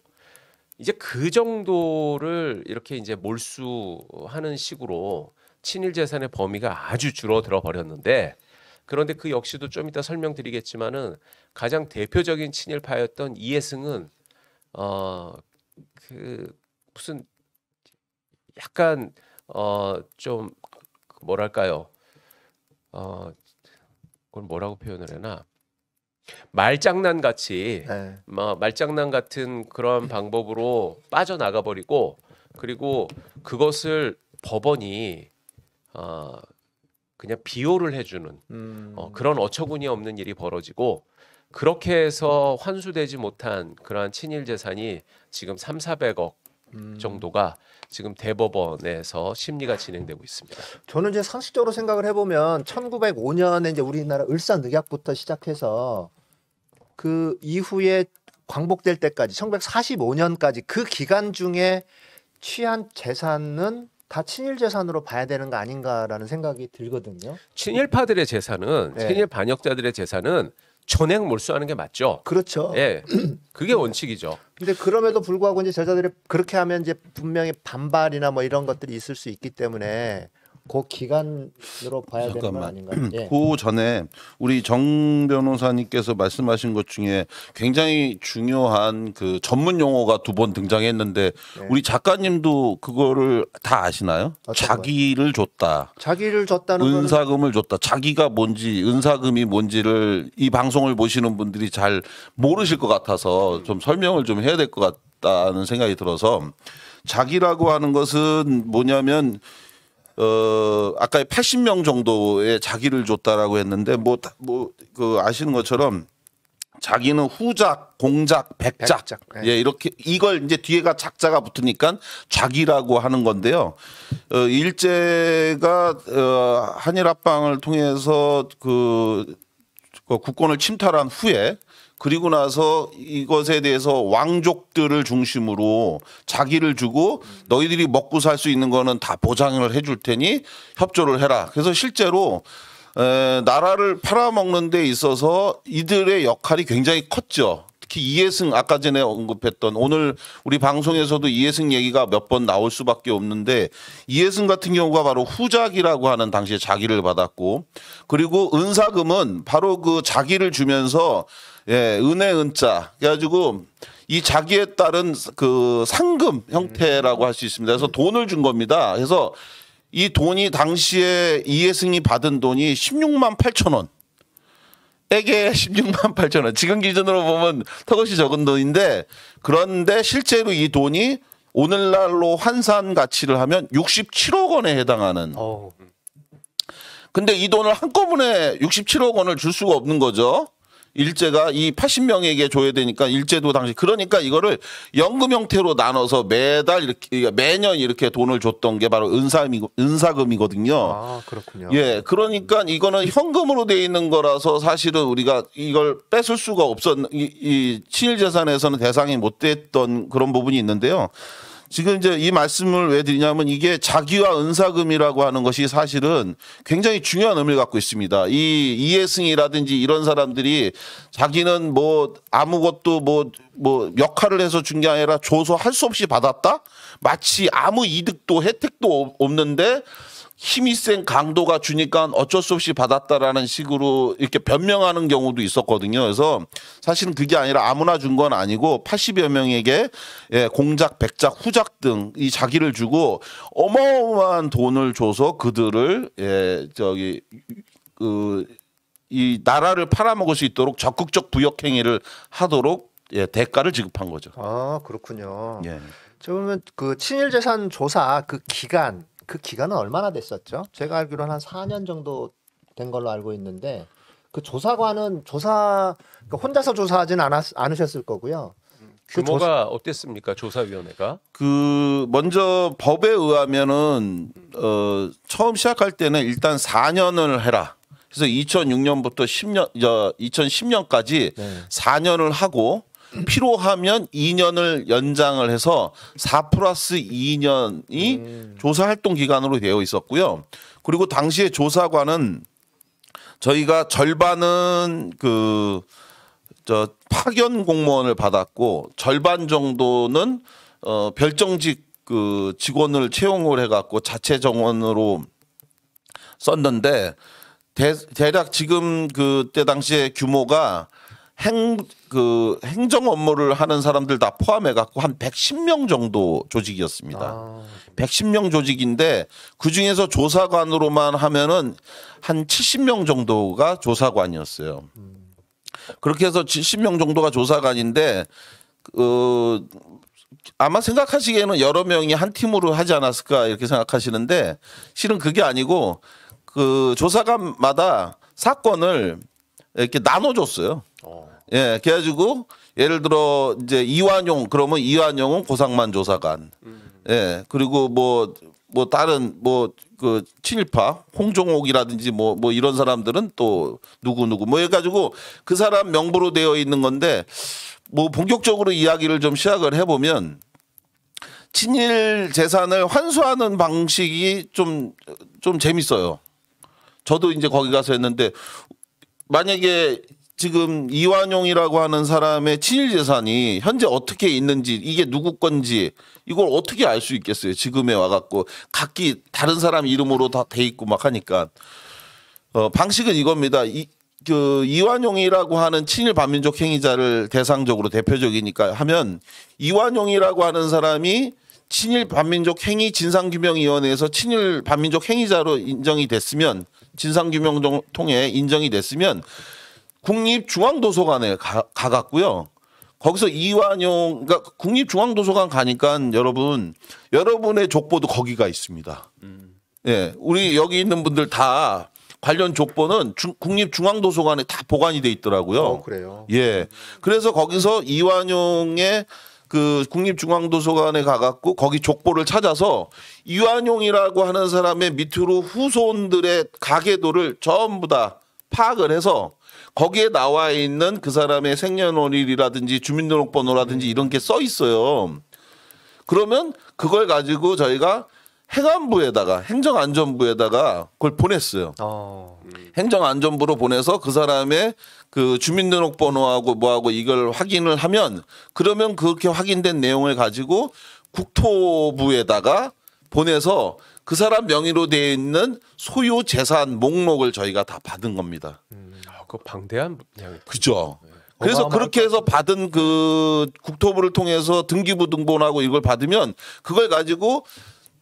이제 그 정도를 이렇게 이제 몰수하는 식으로 친일 재산의 범위가 아주 줄어들어 버렸는데 그런데 그 역시도 좀 이따 설명드리겠지만은 가장 대표적인 친일파였던 이해승은 어 그 무슨 약간 어 좀 뭐랄까요 어 그걸 뭐라고 표현을 해나 말장난 같이 네. 뭐 말장난 같은 그런 방법으로 빠져나가 버리고 그리고 그것을 법원이 어, 그냥 비호를 해주는 어, 음. 어, 그런 어처구니 없는 일이 벌어지고 그렇게 해서 환수되지 못한 그러한 친일 재산이 지금 삼사백억 음. 정도가 지금 대법원에서 심리가 진행되고 있습니다. 저는 이제 상식적으로 생각을 해보면 1905년에 이제 우리나라 을사 늑약부터 시작해서 그 이후에 광복될 때까지 1945년까지 그 기간 중에 취한 재산은 다 친일 재산으로 봐야 되는 거 아닌가라는 생각이 들거든요. 친일파들의 재산은 네. 친일 반역자들의 재산은 전액 몰수하는 게 맞죠. 그렇죠. 예, 그게 원칙이죠. 근데 그럼에도 불구하고 이제 제자들이 그렇게 하면 이제 분명히 반발이나 뭐 이런 것들이 있을 수 있기 때문에 그 기간으로 봐야 되는 건 아닌가요? 예. 그 전에 우리 정 변호사님께서 말씀하신 것 중에 굉장히 중요한 그 전문 용어가 두 번 등장했는데 네. 우리 작가님도 그거를 다 아시나요? 아, 자기를 줬다. 자기를 줬다는 은사금을 줬다. 자기가 뭔지 은사금이 뭔지를 이 방송을 보시는 분들이 잘 모르실 것 같아서 좀 설명을 좀 해야 될 것 같다는 생각이 들어서 자기라고 하는 것은 뭐냐면 어 아까 80명 정도의 자기를 줬다라고 했는데 뭐 뭐 그 아시는 것처럼 자기는 후작, 공작, 백작, 백작 예. 예. 이렇게 이걸 이제 뒤에가 작자가 붙으니까 작이라고 하는 건데요. 어, 일제가 어, 한일 합방을 통해서 그, 그 국권을 침탈한 후에 그리고 나서 이것에 대해서 왕족들을 중심으로 자기를 주고 너희들이 먹고 살 수 있는 거는 다 보장을 해줄 테니 협조를 해라. 그래서 실제로 나라를 팔아먹는 데 있어서 이들의 역할이 굉장히 컸죠. 특히 이해승 아까 전에 언급했던 오늘 우리 방송에서도 이해승 얘기가 몇 번 나올 수밖에 없는데 이해승 같은 경우가 바로 후작이라고 하는 당시에 자기를 받았고 그리고 은사금은 바로 그 자기를 주면서 예, 은혜 은자 그래가지고 이 자기에 따른 그 상금 형태라고 할 수 있습니다. 그래서 돈을 준 겁니다. 그래서 이 돈이 당시에 이해승이 받은 돈이 16만 8천 원. 세계 16만 8천 원. 지금 기준으로 보면 턱없이 적은 돈인데 그런데 실제로 이 돈이 오늘날로 환산 가치를 하면 67억 원에 해당하는. 어. 근데 이 돈을 한꺼번에 67억 원을 줄 수가 없는 거죠. 일제가 이 80명에게 줘야 되니까 일제도 당시 그러니까 이거를 연금 형태로 나눠서 매달 이렇게 매년 이렇게 돈을 줬던 게 바로 은사금이 은사금이거든요. 아 그렇군요. 예, 그러니까 이거는 현금으로 돼 있는 거라서 사실은 우리가 이걸 뺏을 수가 없었 이, 이 친일 재산에서는 대상이 못 됐던 그런 부분이 있는데요. 지금 이제 이 말씀을 왜 드리냐면 이게 자기와 은사금이라고 하는 것이 사실은 굉장히 중요한 의미를 갖고 있습니다. 이 이해승이라든지 이런 사람들이 자기는 뭐 아무것도 뭐뭐 뭐 역할을 해서 준 게 아니라 줘서 할 수 없이 받았다? 마치 아무 이득도 혜택도 없는데 힘이 센 강도가 주니까 어쩔 수 없이 받았다라는 식으로 이렇게 변명하는 경우도 있었거든요. 그래서 사실은 그게 아니라 아무나 준 건 아니고 80여 명에게 예, 공작, 백작, 후작 등 이 자기를 주고 어마어마한 돈을 줘서 그들을 예, 저기 그 이 나라를 팔아먹을 수 있도록 적극적 부역 행위를 하도록 예, 대가를 지급한 거죠. 아 그렇군요. 예. 저 보면 그 친일 재산 조사 그 기간 그 기간은 얼마나 됐었죠? 제가 알기로는 한 4년 정도 된 걸로 알고 있는데 그 조사관은 조사 그러니까 혼자서 조사하진 않았, 않으셨을 거고요. 규모가 음, 그 조사, 어땠습니까 조사위원회가? 그 먼저 법에 의하면은 음. 어 처음 시작할 때는 일단 4년을 해라. 그래서 2006년부터 10년 저 2010년까지 네. 4년을 하고 필요하면 2년을 연장을 해서 4 플러스 2년이 음. 조사 활동 기간으로 되어 있었고요. 그리고 당시에 조사관은 저희가 절반은 그저 파견 공무원을 받았고 절반 정도는 어 별정직 그 직원을 채용을 해갖고 자체 정원으로 썼는데 대, 략 지금 그때 당시에 규모가 행그 행정 업무를 하는 사람들 다 포함해 갖고 한 110명 정도 조직이었습니다. 아. 110명 조직인데 그 중에서 조사관으로만 하면은 한 70명 정도가 조사관이었어요. 그렇게 해서 70명 정도가 조사관인데 그 아마 생각하시기에는 여러 명이 한 팀으로 하지 않았을까 이렇게 생각하시는데 실은 그게 아니고 그 조사관마다 사건을 이렇게 나눠줬어요. 예, 그래가지고 예를 들어 이제 이완용 그러면 이완용은 고상만 조사관. 음. 예, 그리고 뭐뭐 뭐 다른 뭐 그 친일파 홍종옥이라든지 뭐뭐 뭐 이런 사람들은 또 누구 누구 뭐 해가지고 그 사람 명부로 되어 있는 건데 뭐 본격적으로 이야기를 좀 시작을 해보면 친일 재산을 환수하는 방식이 좀좀 좀 재밌어요. 저도 이제 거기 가서 했는데 만약에 지금 이완용이라고 하는 사람의 친일 재산이 현재 어떻게 있는지 이게 누구 건지 이걸 어떻게 알 수 있겠어요? 지금에 와갖고 각기 다른 사람 이름으로 다 돼 있고 막 하니까 어, 방식은 이겁니다. 이, 그 이완용이라고 하는 친일 반민족 행위자를 대상적으로 대표적이니까 하면 이완용이라고 하는 사람이 친일 반민족 행위 진상규명위원회에서 친일 반민족 행위자로 인정이 됐으면 진상규명 통해 인정이 됐으면 국립중앙도서관에 가, 가갔고요. 거기서 이완용, 그러니까 국립중앙도서관 가니까 여러분, 여러분의 족보도 거기가 있습니다. 음. 예, 우리 여기 있는 분들 다 관련 족보는 중, 국립중앙도서관에 다 보관이 돼 있더라고요. 어, 그래요. 예, 그래서 거기서 이완용의 그 국립중앙도서관에 가갖고 거기 족보를 찾아서 이완용이라고 하는 사람의 밑으로 후손들의 가계도를 전부 다 파악을 해서 거기에 나와 있는 그 사람의 생년월일이라든지 주민등록번호라든지 이런 게 써 있어요. 그러면 그걸 가지고 저희가 행안부에다가 행정안전부에다가 그걸 보냈어요. 어. 행정안전부로 보내서 그 사람의 그 주민등록번호하고 뭐하고 이걸 확인을 하면 그러면 그렇게 확인된 내용을 가지고 국토부에다가 보내서 그 사람 명의로 되어 있는 소유 재산 목록을 저희가 다 받은 겁니다. 음. 그 방대한 양이 그죠. 그래서 그렇게 해서 받은 그 국토부를 통해서 등기부 등본하고 이걸 받으면 그걸 가지고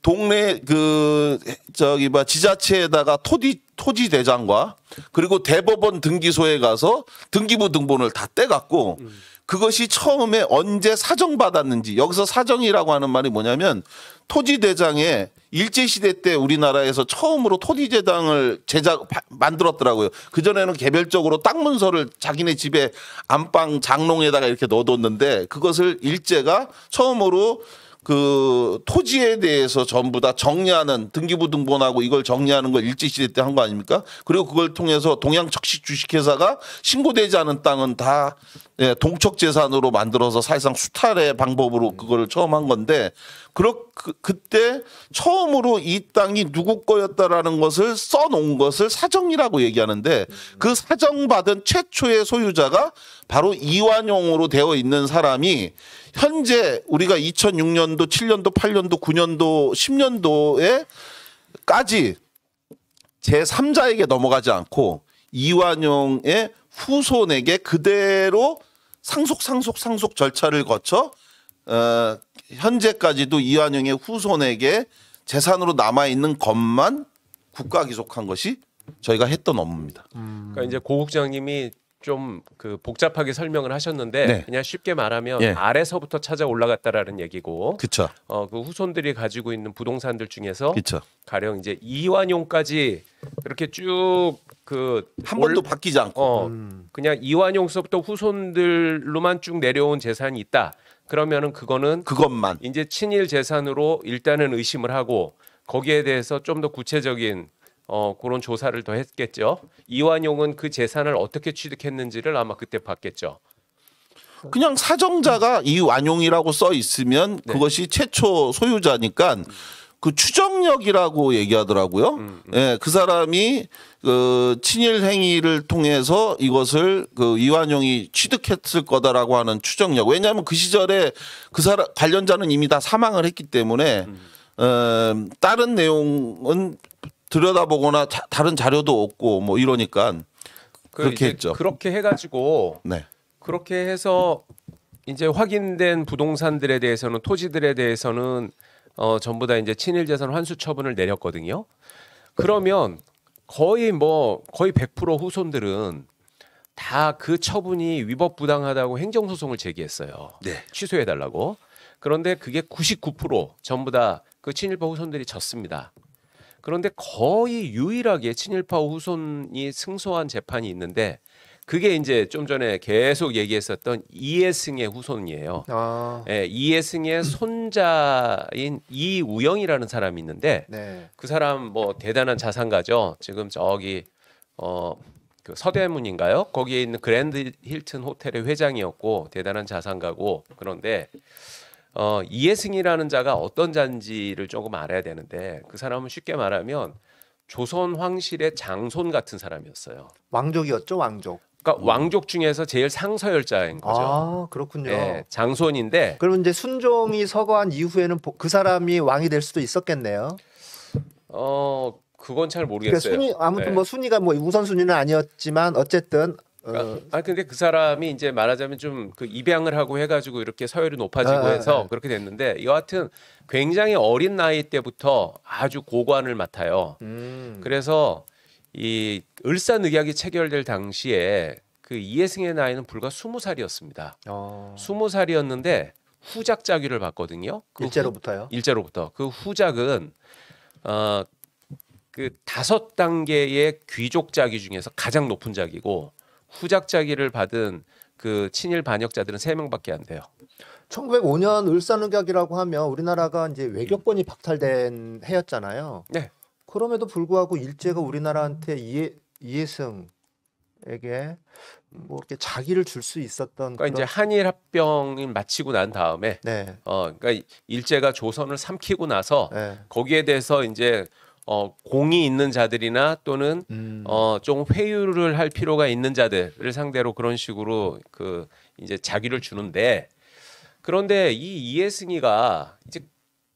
동네 그 저기 뭐 지자체에다가 토지 토지 대장과 그리고 대법원 등기소에 가서 등기부 등본을 다 떼갖고 그것이 처음에 언제 사정 받았는지 여기서 사정이라고 하는 말이 뭐냐면 토지 대장에 일제 시대 때 우리나라에서 처음으로 토지 제당을 제작 만들었더라고요. 그 전에는 개별적으로 땅 문서를 자기네 집에 안방 장롱에다가 이렇게 넣어뒀는데 그것을 일제가 처음으로 그 토지에 대해서 전부 다 정리하는 등기부 등본하고 이걸 정리하는 걸 일제시대 때 한 거 아닙니까? 그리고 그걸 통해서 동양척식 주식회사가 신고되지 않은 땅은 다 예, 동척 재산으로 만들어서 사실상 수탈의 방법으로 그걸 처음 한 건데 그렇 그, 그때 처음으로 이 땅이 누구 거였다라는 것을 써놓은 것을 사정이라고 얘기하는데 그 사정 받은 최초의 소유자가 바로 이완용으로 되어 있는 사람이 현재 우리가 2006년도, 7년도, 8년도, 9년도, 10년도에까지 제3자에게 넘어가지 않고 이완용의 후손에게 그대로 상속 상속 상속 절차를 거쳐 어, 현재까지도 이완용의 후손에게 재산으로 남아 있는 것만 국가 기속한 것이 저희가 했던 업무입니다. 음. 그러니까 이제 고국장님이 좀그 복잡하게 설명을 하셨는데 네. 그냥 쉽게 말하면 예. 아래서부터 찾아 올라갔다라는 얘기고 그쵸. 어, 그 후손들이 가지고 있는 부동산들 중에서 그쵸. 가령 이제 이완용까지 이렇게 쭉 그 한 번도 바뀌지 않고 어, 음. 그냥 이완용서부터 후손들로만 쭉 내려온 재산이 있다. 그러면은 그거는 그것만 이제 친일 재산으로 일단은 의심을 하고 거기에 대해서 좀 더 구체적인 어, 그런 조사를 더 했겠죠. 이완용은 그 재산을 어떻게 취득했는지를 아마 그때 봤겠죠. 그냥 사정자가 음. 이완용이라고 써 있으면 네. 그것이 최초 소유자니까 음. 그 추정력이라고 얘기하더라고요. 음, 음. 예, 그 사람이 그 친일 행위를 통해서 이것을 그 이완용이 취득했을 거다라고 하는 추정력. 왜냐하면 그 시절에 그 사람 관련자는 이미 다 사망을 했기 때문에 음. 어, 다른 내용은 들여다보거나 자, 다른 자료도 없고 뭐 이러니까 그 그렇게 했죠. 그렇게 해가지고 네. 그렇게 해서 이제 확인된 부동산들에 대해서는 토지들에 대해서는 어, 전부 다 이제 친일 재산 환수 처분을 내렸거든요. 그러면 거의 뭐 거의 100% 후손들은 다 그 처분이 위법 부당하다고 행정소송을 제기했어요. 네. 취소해달라고. 그런데 그게 99% 전부 다 그 친일파 후손들이 졌습니다. 그런데 거의 유일하게 친일파 후손이 승소한 재판이 있는데 그게 이제 좀 전에 계속 얘기했었던 이해승의 후손이에요. 아. 예, 이해승의 손자인 이우영이라는 사람이 있는데 네. 그 사람 뭐 대단한 자산가죠. 지금 저기 어. 그 서대문인가요? 거기에 있는 그랜드 힐튼 호텔의 회장이었고 대단한 자산가고 그런데 어, 이해승이라는 자가 어떤 자인지를 조금 알아야 되는데 그 사람은 쉽게 말하면 조선 황실의 장손 같은 사람이었어요. 왕족이었죠, 왕족. 그러니까 음. 왕족 중에서 제일 상서열자인 아, 거죠. 아 그렇군요. 네, 장손인데. 그럼 이제 순종이 서거한 이후에는 그 사람이 왕이 될 수도 있었겠네요. 어 그건 잘 모르겠어요. 그러니까 순위 아무튼 네. 뭐 순위가 뭐 우선 순위는 아니었지만 어쨌든 그니아 그러니까 어. 근데 그 사람이 이제 말하자면 좀그 입양을 하고 해가지고 이렇게 서열이 높아지고 아, 아, 해서 아, 그렇게 됐는데 여하튼 굉장히 어린 나이 때부터 아주 고관을 맡아요. 음. 그래서 이 을사늑약이 체결될 당시에 그 이해승의 나이는 불과 스무 살이었습니다. 어. 스무 살이었는데 후작 자위를 받거든요. 그 일제로부터요. 후, 일제로부터 그 후작은 어그 다섯 단계의 귀족 자위 중에서 가장 높은 자위고 후작자기를 받은 그 친일 반역자들은 세명밖에안 돼요. 1905년 을사늑약이라고 하면 우리나라가 이제 외교권이 박탈된 해였잖아요. 네. 그럼에도 불구하고 일제가 우리나라한테 이해 이해승에게 뭐 이렇게 자기를 줄 수 있었던 그러니까 그런... 이제 한일 합병이 마치고 난 다음에 네. 어 그러니까 일제가 조선을 삼키고 나서 네. 거기에 대해서 이제 어, 공이 있는 자들이나 또는 음. 어, 좀 회유를 할 필요가 있는 자들을 상대로 그런 식으로 그 이제 자기를 주는데 그런데 이 이해승이가 이제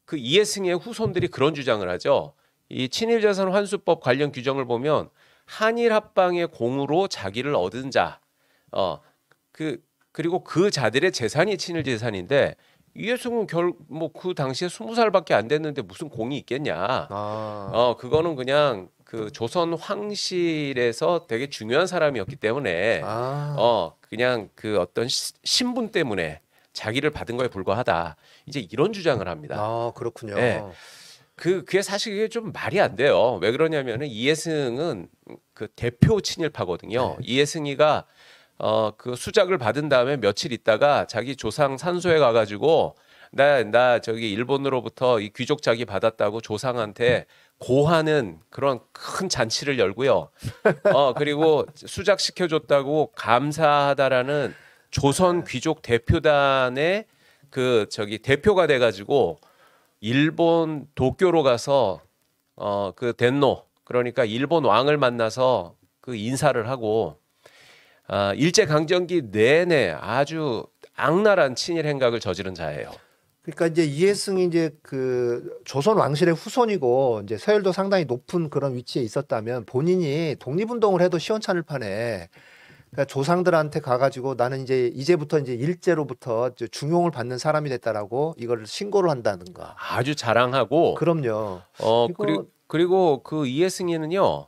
그 이해승의 후손들이 그런 주장을 하죠. 이 친일자산 환수법 관련 규정을 보면 한일 합방의 공으로 자기를 얻은 자, 어, 그 그리고 그 자들의 재산이 친일 재산인데 이해승은 결 뭐 그 당시에 스무 살밖에 안 됐는데 무슨 공이 있겠냐. 아. 어 그거는 그냥 그 조선 황실에서 되게 중요한 사람이었기 때문에 아. 어 그냥 그 어떤 시, 신분 때문에 자기를 받은 거에 불과하다. 이제 이런 주장을 합니다. 아 그렇군요. 네. 그 그게 사실 이게 좀 말이 안 돼요. 왜 그러냐면은 이해승은 그 대표 친일파거든요. 네. 이해승이가 어, 그 수작을 받은 다음에 며칠 있다가 자기 조상 산소에 가가지고 나, 나 저기 일본으로부터 이귀족 자기 받았다고 조상한테 고하는 그런 큰 잔치를 열고요. 어, 그리고 수작시켜줬다고 감사하다라는 조선 귀족 대표단의 그 저기 대표가 돼가지고 일본 도쿄로 가서 어, 그 덴노 그러니까 일본 왕을 만나서 그 인사를 하고 아, 일제 강점기 내내 아주 악랄한 친일 행각을 저지른 자예요. 그러니까 이제 이해승이 이제 그 조선 왕실의 후손이고 이제 서열도 상당히 높은 그런 위치에 있었다면 본인이 독립운동을 해도 시원찮을 판에 그러니까 조상들한테 가가지고 나는 이제 이제부터 이제 일제로부터 이제 중용을 받는 사람이 됐다라고 이걸 신고를 한다든가 아주 자랑하고 그럼요. 어 그리고 그리고 그 이해승이는요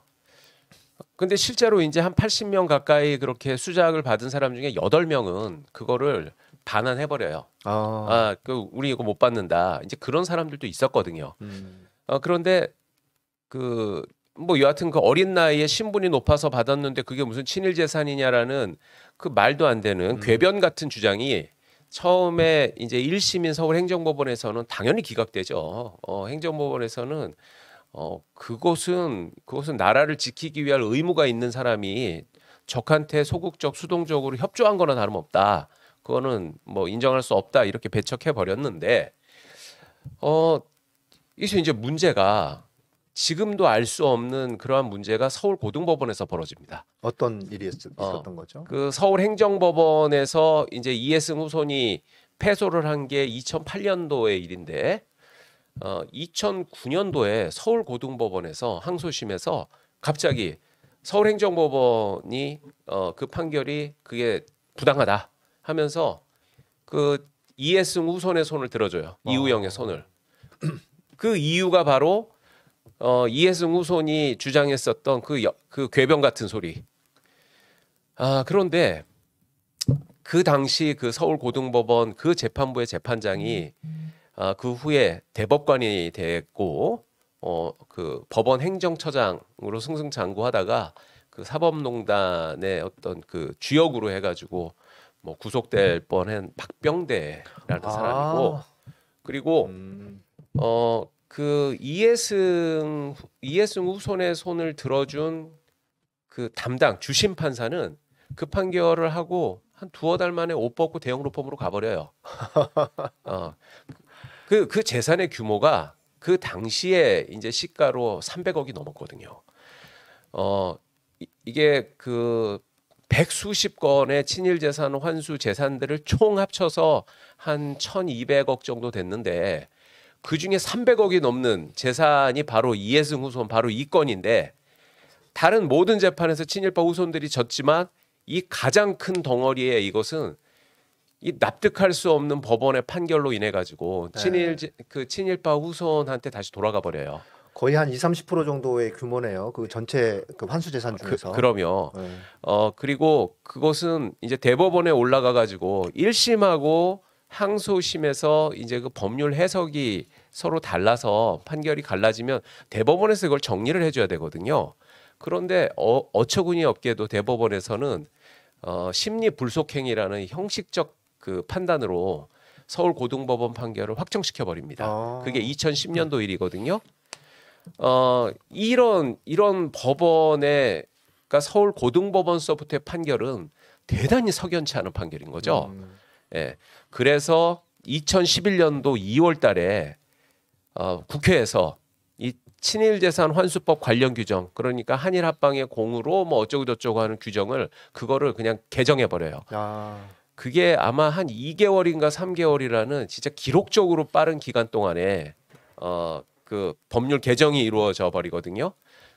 근데 실제로 이제 한 80명 가까이 그렇게 수작을 받은 사람 중에 8명은 그거를 반환해 버려요. 아, 아그 우리 이거 못 받는다. 이제 그런 사람들도 있었거든요. 음. 어, 그런데 그뭐 여하튼 그 어린 나이에 신분이 높아서 받았는데 그게 무슨 친일 재산이냐라는 그 말도 안 되는 음. 궤변 같은 주장이 처음에 이제 1심인 서울행정법원에서는 당연히 기각되죠. 어, 행정법원에서는 어 그것은 그것은 나라를 지키기 위한 의무가 있는 사람이 적한테 소극적 수동적으로 협조한 거나 다름없다. 그거는 뭐 인정할 수 없다 이렇게 배척해 버렸는데 어 이게 이제 문제가 지금도 알 수 없는 그러한 문제가 서울 고등법원에서 벌어집니다. 어떤 일이 어, 있었던 어, 거죠? 그 서울 행정법원에서 이제 이해승 후손이 패소를 한 게 2008년도의 일인데 어, 2009년도에 서울고등법원에서 항소심에서 갑자기 서울행정법원이 어, 그 판결이 그게 부당하다 하면서 그 이해승 후손의 손을 들어줘요. 어. 이우영의 손을. 그 이유가 바로 어, 이해승 후손이 주장했었던 그, 여, 그 괴변 같은 소리. 아 그런데 그 당시 그 서울고등법원 그 재판부의 재판장이 음. 아, 그 후에 대법관이 됐고 어, 그 법원 행정처장으로 승승장구하다가 그 사법농단의 어떤 그 주역으로 해가지고 뭐 구속될 음. 뻔한 박병대라는 아. 사람이고 그리고 음. 어그 이해승 이해승 후손의 손을 들어준 그 담당 주심 판사는 그 판결을 하고 한 두어 달 만에 옷 벗고 대형 로펌으로 가버려요. 어 그, 그 재산의 규모가 그 당시에 이제 시가로 300억이 넘었거든요. 어, 이, 이게 그 백수십 건의 친일 재산 환수 재산들을 총 합쳐서 한 1,200억 정도 됐는데 그 중에 300억이 넘는 재산이 바로 이해승 후손 바로 이 건인데 다른 모든 재판에서 친일파 후손들이 졌지만 이 가장 큰 덩어리의 이것은 이 납득할 수 없는 법원의 판결로 인해 가지고 네. 친일 그 친일파 후손한테 다시 돌아가 버려요. 거의 한 2, 30% 정도의 규모네요. 그 전체 그 환수 재산 그 중에서. 그, 그럼요. 네. 어 그리고 그것은 이제 대법원에 올라가 가지고 1심하고 항소심에서 이제 그 법률 해석이 서로 달라서 판결이 갈라지면 대법원에서 그걸 정리를 해 줘야 되거든요. 그런데 어, 어처구니 없게도 대법원에서는 어, 심리 불속행이라는 형식적 그 판단으로 서울 고등법원 판결을 확정시켜 버립니다. 아. 그게 2010년도 일이거든요. 어 이런 이런 법원의 그러니까 서울 고등법원 서부터의 판결은 대단히 석연치 않은 판결인 거죠. 음. 예. 그래서 2011년도 2월달에 어, 국회에서 이 친일 재산 환수법 관련 규정 그러니까 한일 합방의 공으로 뭐 어쩌고 저쩌고 하는 규정을 그거를 그냥 개정해 버려요. 아. 그게 아마 한 2개월인가 3개월이라는 진짜 기록적으로 빠른 기간 동안에 어 그 법률 개정이 이루어져 버리거든요.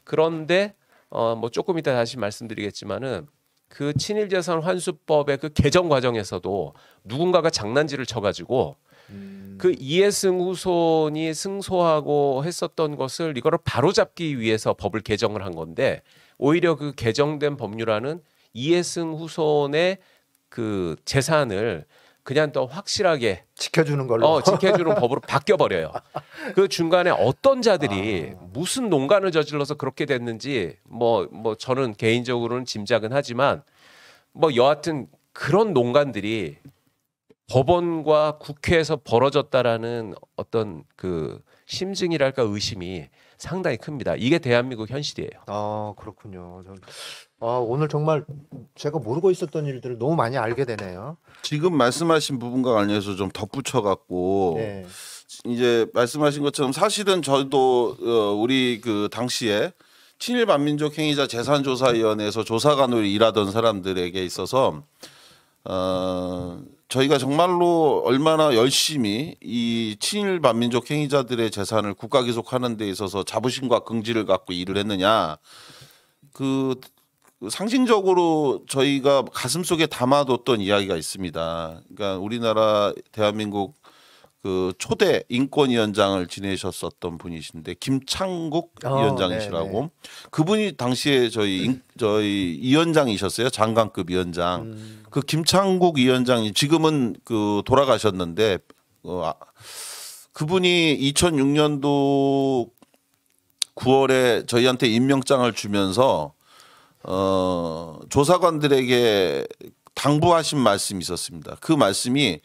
그런데 어 뭐 조금 이따 다시 말씀드리겠지만은 그 친일 재산 환수법의 그 개정 과정에서도 누군가가 장난질을 쳐 가지고 음. 그 이해승 후손이 승소하고 했었던 것을 이거를 바로잡기 위해서 법을 개정을 한 건데 오히려 그 개정된 법률안은 이해승 후손의 그 재산을 그냥 더 확실하게 지켜주는 걸로 어, 지켜주는 법으로 바뀌어 버려요. 그 중간에 어떤 자들이 아... 무슨 농간을 저질러서 그렇게 됐는지 뭐뭐 뭐 저는 개인적으로는 짐작은 하지만 뭐 여하튼 그런 농간들이 법원과 국회에서 벌어졌다라는 어떤 그 심증이랄까 의심이 상당히 큽니다. 이게 대한민국 현실이에요. 아 그렇군요. 전... 아, 오늘 정말 제가 모르고 있었던 일들을 너무 많이 알게 되네요. 지금 말씀하신 부분과 관련해서 좀 덧붙여 갖고 네. 이제 말씀하신 것처럼 사실은 저도 어, 우리 그 당시에 친일 반민족 행위자 재산조사위원회에서 조사관으로 일하던 사람들에게 있어서 어, 저희가 정말로 얼마나 열심히 이 친일 반민족 행위자들의 재산을 국가 기속하는 데 있어서 자부심과 긍지를 갖고 일을 했느냐 그 상징적으로 저희가 가슴 속에 담아뒀던 이야기가 있습니다. 그러니까 우리나라 대한민국 그 초대 인권위원장을 지내셨었던 분이신데 김창국 어, 위원장이시라고 네네. 그분이 당시에 저희 인, 저희 위원장이셨어요 장관급 위원장 음. 그 김창국 위원장이 지금은 그 돌아가셨는데 어, 아, 그분이 2006년도 9월에 저희한테 임명장을 주면서 어, 조사관들에게 당부하신 말씀이 있었습니다. 그 말씀이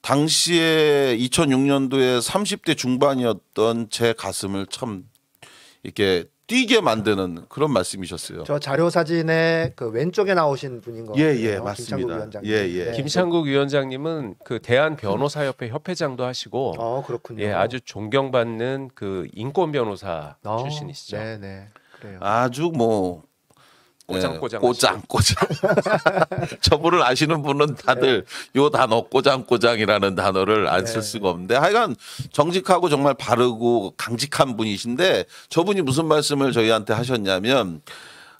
당시에 2006년도에 30대 중반이었던 제 가슴을 참 이렇게 뛰게 만드는 그런 말씀이셨어요. 저 자료 사진의 그 왼쪽에 나오신 분인 거예요. 예, 예, 맞습니다. 예, 예. 네. 김창국 위원장님은 그 대한 변호사협회 협회장도 하시고 어, 그렇군요. 예, 아주 존경받는 그 인권 변호사 어, 출신이시죠. 네, 네. 그래요. 아주 뭐 꼬장 꼬장 꼬장 꼬장. 저분을 아시는 분은 다들 요 단어 꼬장 꼬장이라는 단어를 안쓸 네. 수가 없는데 하여간 정직하고 정말 바르고 강직한 분이신데 저분이 무슨 말씀을 저희한테 하셨냐면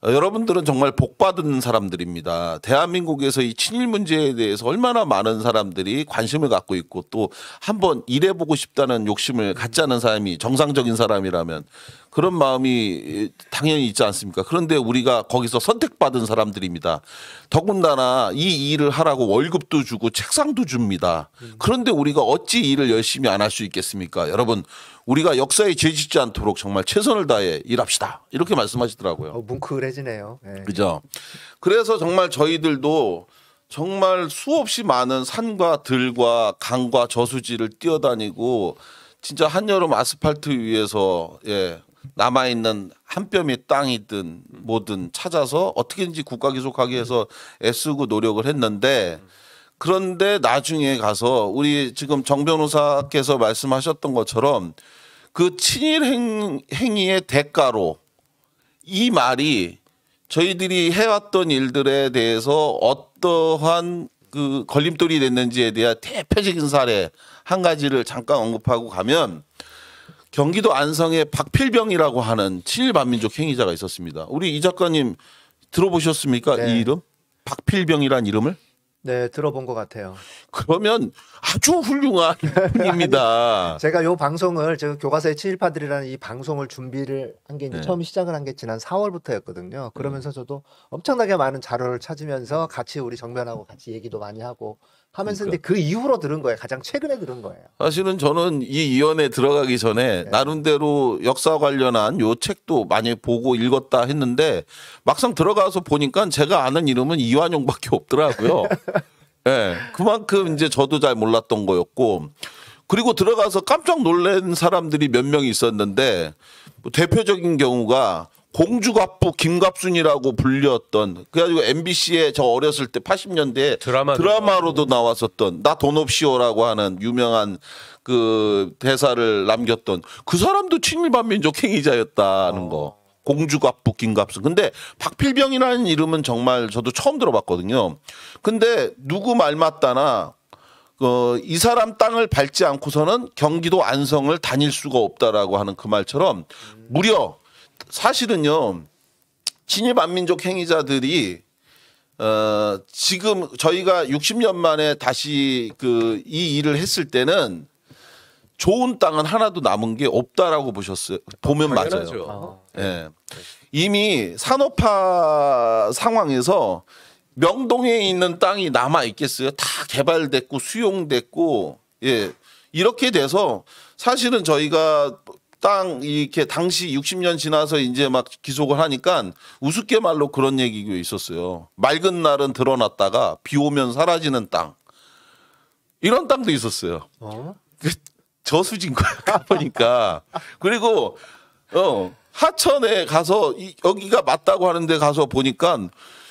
어, 여러분들은 정말 복 받은 사람들입니다. 대한민국에서 이 친일 문제에 대해서 얼마나 많은 사람들이 관심을 갖고 있고 또 한번 일해보고 싶다는 욕심을 갖지 않은 사람이 정상적인 사람이라면 그런 마음이 당연히 있지 않습니까? 그런데 우리가 거기서 선택받은 사람들입니다. 더군다나 이 일을 하라고 월급도 주고 책상도 줍니다. 그런데 우리가 어찌 일을 열심히 안 할 수 있겠습니까? 여러분, 우리가 역사에 죄짓지 않도록 정말 최선을 다해 일합시다. 이렇게 말씀하시더라고요. 어, 뭉클해지네요. 네. 그죠. 그래서 정말 저희들도 정말 수없이 많은 산과 들과 강과 저수지를 뛰어다니고 진짜 한여름 아스팔트 위에서 예 남아 있는 한 뼘의 땅이든 뭐든 찾아서 어떻게든지 국가기 속하기 위해서 애쓰고 노력을 했는데 그런데 나중에 가서 우리 지금 정 변호사께서 말씀하셨던 것처럼 그 친일 행, 행위의 대가로 이 말이 저희들이 해왔던 일들에 대해서 어떠한 그 걸림돌이 됐는지에 대한 대표적인 사례 한 가지를 잠깐 언급하고 가면 경기도 안성에 박필병이라고 하는 친일 반민족 행위자가 있었습니다. 우리 이 작가님 들어보셨습니까? 네. 이 이름? 박필병이란 이름을? 네, 들어본 것 같아요. 그러면 아주 훌륭한 분입니다. 제가 요 방송을 제가 교과서의 친일파들이라는 이 방송을 준비를 한게 네. 처음 시작을 한 게 지난 4월부터였거든요. 그러면서 음. 저도 엄청나게 많은 자료를 찾으면서 같이 우리 정면하고 같이 얘기도 많이 하고 하면서 그러니까. 근데 그 이후로 들은 거예요. 가장 최근에 들은 거예요. 사실은 저는 이 위원회 들어가기 전에 네. 나름대로 역사 관련한 요 책도 많이 보고 읽었다 했는데 막상 들어가서 보니까 제가 아는 이름은 이완용밖에 없더라고요. 예. 네, 그만큼 이제 저도 잘 몰랐던 거였고 그리고 들어가서 깜짝 놀란 사람들이 몇 명 있었는데 뭐 대표적인 경우가 공주갑부 김갑순이라고 불렸던 그래가지고 MBC에 저 어렸을 때 80년대 드라마 드라마로도 나왔었던 나 돈 없이오라고 하는 유명한 그 대사를 남겼던 그 사람도 친일 반민족 행위자였다는 어. 거. 공주갑부 김갑순. 근데 박필병이라는 이름은 정말 저도 처음 들어봤거든요. 근데 누구 말 맞다나 어, 이 사람 땅을 밟지 않고서는 경기도 안성을 다닐 수가 없다라고 하는 그 말처럼 무려 사실은요 진입 반민족 행위자들이 어, 지금 저희가 60년 만에 다시 그 이 일을 했을 때는 좋은 땅은 하나도 남은 게 없다라고 보셨어요. 보면 당연하죠. 맞아요. 예. 네. 이미 산업화 상황에서 명동에 있는 땅이 남아 있겠어요. 다 개발됐고 수용됐고 예. 이렇게 돼서 사실은 저희가 땅 이렇게 당시 60년 지나서 이제 막 기속을 하니까 우습게 말로 그런 얘기가 있었어요. 맑은 날은 드러났다가 비 오면 사라지는 땅. 이런 땅도 있었어요. 어? 그 저수진인 거야 보니까 그리고 어 하천에 가서 이, 여기가 맞다고 하는데 가서 보니까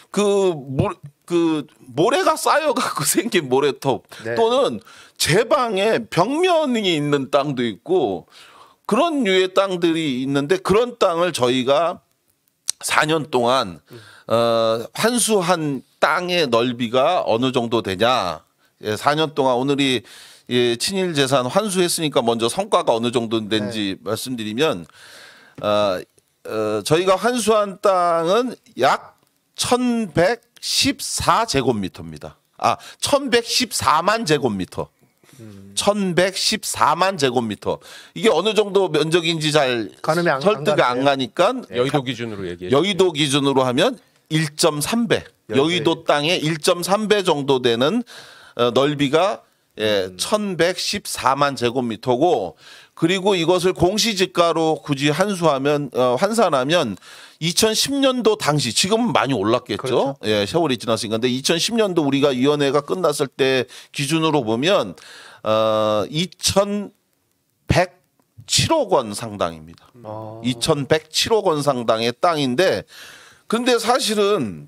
그 물그 그 모래가 쌓여갖고 생긴 모래톱 네. 또는 제방에 벽면이 있는 땅도 있고 그런 유의 땅들이 있는데 그런 땅을 저희가 4년 동안 어, 환수한 땅의 넓이가 어느 정도 되냐? 예, 4년 동안 오늘이 예, 친일 재산 환수했으니까 먼저 성과가 어느 정도 된지 네. 말씀드리면 어, 어, 저희가 환수한 땅은 약 1114제곱미터입니다. 아, 1114만 제곱미터. 음. 1114만 제곱미터. 이게 어느 정도 면적인지 잘 안, 설득이 안, 안 가니까 네. 여의도 기준으로 얘기해. 여의도 기준으로 하면 1.3배. 여의도 땅의 1.3배 정도 되는 어, 넓이가 예, 음. 1114만 제곱미터고 그리고 이것을 공시지가로 굳이 환수하면 어, 환산하면 2010년도 당시 지금은 많이 올랐겠죠. 그렇죠. 예, 세월이 지났으니까 근데 2010년도 우리가 위원회가 끝났을 때 기준으로 보면 어, 2,107억 원 상당입니다. 아. 2,107억 원 상당의 땅인데 근데 사실은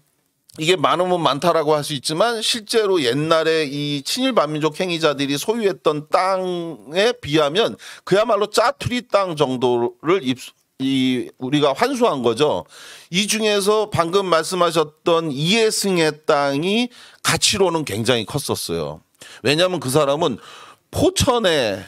이게 많으면 많다라고 할 수 있지만 실제로 옛날에 이 친일 반민족 행위자들이 소유했던 땅에 비하면 그야말로 짜투리 땅 정도를 입수, 이 우리가 환수한 거죠. 이 중에서 방금 말씀하셨던 이해승의 땅이 가치로는 굉장히 컸었어요. 왜냐하면 그 사람은 포천에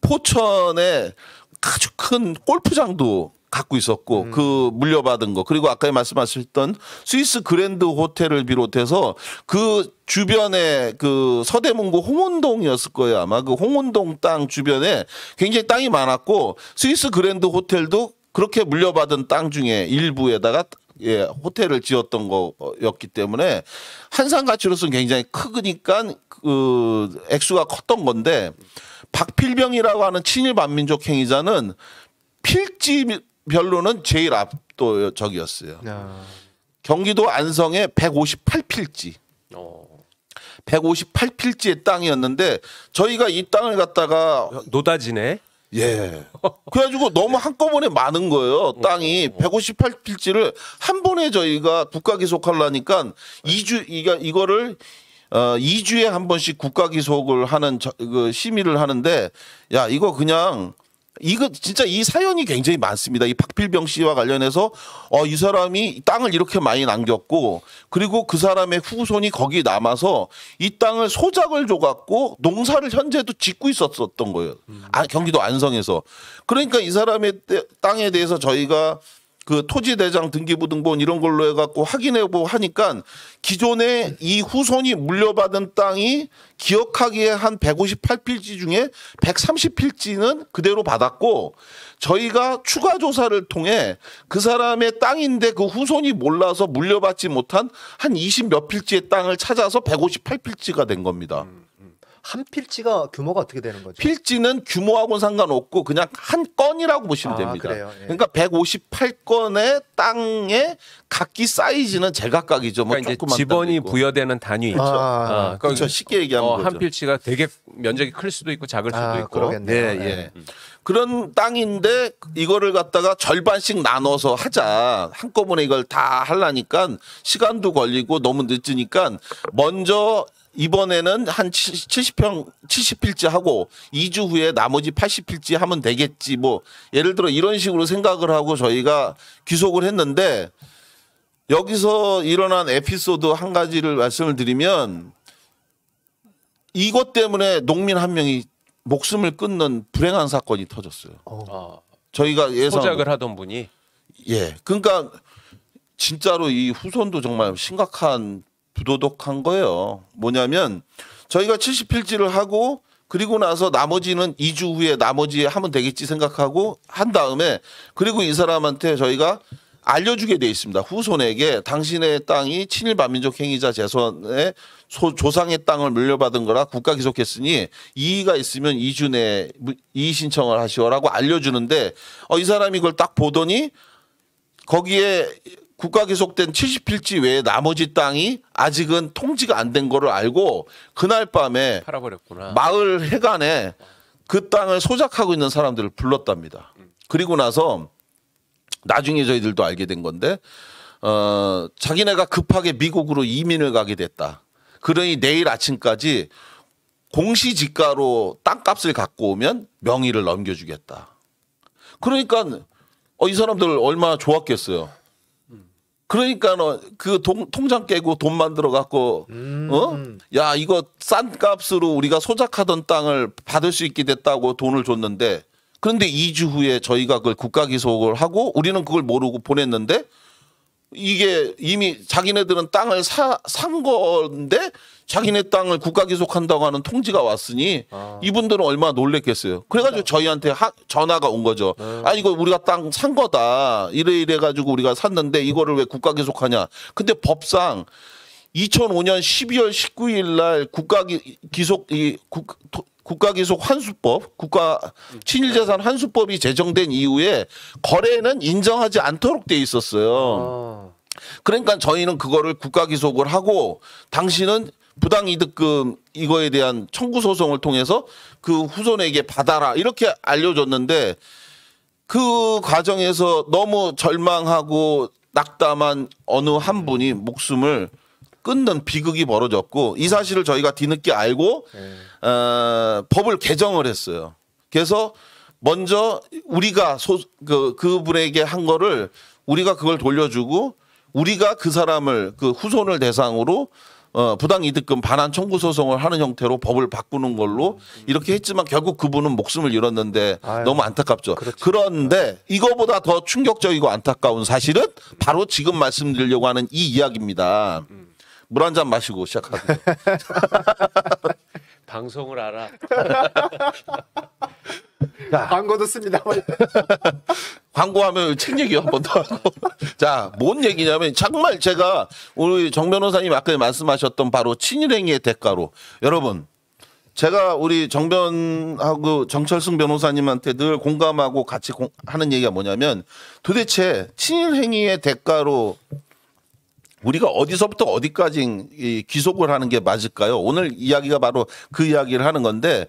포천에 아주 큰 골프장도 갖고 있었고 음. 그 물려받은 거 그리고 아까 말씀하셨던 스위스 그랜드 호텔을 비롯해서 그 주변에 그 서대문구 홍원동이었을 거예요 아마 그 홍원동 땅 주변에 굉장히 땅이 많았고 스위스 그랜드 호텔도 그렇게 물려받은 땅 중에 일부에다가 예 호텔을 지었던 거였기 때문에 한산 가치로서는 굉장히 크니까 그 액수가 컸던 건데 박필병이라고 하는 친일 반민족 행위자는 필지별로는 제일 압도적이었어요. 아. 경기도 안성에 158필지. 어. 158필지의 땅이었는데 저희가 이 땅을 갖다가 노다지네. 예. 그래가지고 너무 한꺼번에 많은 거예요. 땅이 158필지를 한 번에 저희가 국가 기속하려니까 2주 이거를 어, 2주에 한 번씩 국가 기속을 하는 저, 그 심의를 하는데 야 이거 그냥 이거 진짜 이 사연이 굉장히 많습니다. 이 박필병 씨와 관련해서 어, 이 사람이 땅을 이렇게 많이 남겼고 그리고 그 사람의 후손이 거기 남아서 이 땅을 소작을 줘갖고 농사를 현재도 짓고 있었던 거예요. 아, 경기도 안성에서. 그러니까 이 사람의 땅에 대해서 저희가 그 토지대장 등기부등본 이런 걸로 해갖고 확인해보고 하니까 기존에 이 후손이 물려받은 땅이 기억하기에 한 158필지 중에 130필지는 그대로 받았고 저희가 추가 조사를 통해 그 사람의 땅인데 그 후손이 몰라서 물려받지 못한 한 20 몇 필지의 땅을 찾아서 158필지가 된 겁니다. 음. 한 필지가 규모가 어떻게 되는 거죠? 필지는 규모하고는 상관없고 그냥 한 건이라고 보시면 아, 됩니다. 그 예. 그러니까 158건의 땅에 각기 사이즈는 제각각이죠. 뭐 그러니까 이제 집원이 부여되는 단위. 그렇죠. 아, 아, 그러니까 그렇죠. 그렇죠. 쉽게 얘기하면 어, 한 필지가 되게 면적이 클 수도 있고 작을 아, 수도 있고. 그러겠네요. 예, 예. 네. 음. 그런 땅인데 이거를 갖다가 절반씩 나눠서 하자. 한꺼번에 이걸 다 하려니까 시간도 걸리고 너무 늦으니까 먼저 이번에는 한 70평 70필지 하고 2주 후에 나머지 80필지 하면 되겠지 뭐 예를 들어 이런 식으로 생각을 하고 저희가 귀속을 했는데 여기서 일어난 에피소드 한 가지를 말씀을 드리면 이것 때문에 농민 한 명이 목숨을 끊는 불행한 사건이 터졌어요. 어. 아. 저희가 예상 포작을 하던 분이 예 그러니까 진짜로 이 후손도 정말 심각한 부도덕한 거예요. 뭐냐면 저희가 70필지를 하고 그리고 나서 나머지는 2주 후에 나머지 하면 되겠지 생각하고 한 다음에 그리고 이 사람한테 저희가 알려주게 돼 있습니다. 후손에게 당신의 땅이 친일 반민족 행위자 재선에 소, 조상의 땅을 물려받은 거라 국가 기속했으니 이의가 있으면 2주 내에 이의 신청을 하시오라고 알려주는데 어, 이 사람이 그걸 딱 보더니 거기에 국가 기속된 70필지 외에 나머지 땅이 아직은 통지가 안 된 거를 알고 그날 밤에 팔아버렸구나. 마을 해관에 그 땅을 소작하고 있는 사람들을 불렀답니다. 그리고 나서 나중에 저희들도 알게 된 건데 어, 자기네가 급하게 미국으로 이민을 가게 됐다. 그러니 내일 아침까지 공시지가로 땅값을 갖고 오면 명의를 넘겨주겠다. 그러니까 어, 이 사람들 얼마나 좋았겠어요. 그러니까 그 동, 통장 깨고 돈 만들어 갖고 음. 어? 야 이거 싼 값으로 우리가 소작하던 땅을 받을 수 있게 됐다고 돈을 줬는데 그런데 2주 후에 저희가 그걸 국가 기소을 하고 우리는 그걸 모르고 보냈는데 이게 이미 자기네들은 땅을 사, 산 건데 자기네 땅을 국가 기속한다고 하는 통지가 왔으니 아. 이분들은 얼마나 놀랬겠어요. 그래가지고 그러니까. 저희한테 하, 전화가 온 거죠. 네. 아 이거 우리가 땅 산 거다. 이래 이래 가지고 우리가 샀는데 이거를 왜 국가 기속하냐. 근데 법상 2005년 12월 19일 날 국가 기, 속이 국, 토, 국가기속 환수법, 국가 친일재산 환수법이 제정된 이후에 거래는 인정하지 않도록 돼 있었어요. 아. 그러니까 저희는 그거를 국가기속을 하고 당신은 부당이득금 이거에 대한 청구 소송을 통해서 그 후손에게 받아라 이렇게 알려줬는데 그 과정에서 너무 절망하고 낙담한 어느 한 분이 목숨을 끊는 비극이 벌어졌고 이 사실을 저희가 뒤늦게 알고 네. 어, 법을 개정을 했어요. 그래서 먼저 우리가 소, 그 그분에게 한 거를 우리가 그걸 돌려주고 우리가 그 사람을 그 후손을 대상으로 어, 부당이득금 반환 청구 소송을 하는 형태로 법을 바꾸는 걸로 이렇게 했지만 결국 그분은 목숨을 잃었는데 아유, 너무 안타깝죠. 그렇지. 그런데 이거보다 더 충격적이고 안타까운 사실은 바로 지금 말씀드리려고 하는 이 이야기입니다. 물한 잔 마시고 시작하세요. 방송을 알아. 자. 광고도 씁니다. 광고하면 책 얘기 한번더 하고. 자, 뭔 얘기냐면 정말 제가 우리 정 변호사님 아까 말씀하셨던 바로 친일행위의 대가로 여러분 제가 우리 정변하고 정철승 변호사님한테 늘 공감하고 같이 공, 하는 얘기가 뭐냐면 도대체 친일행위의 대가로 우리가 어디서부터 어디까지 기속을 하는 게 맞을까요? 오늘 이야기가 바로 그 이야기를 하는 건데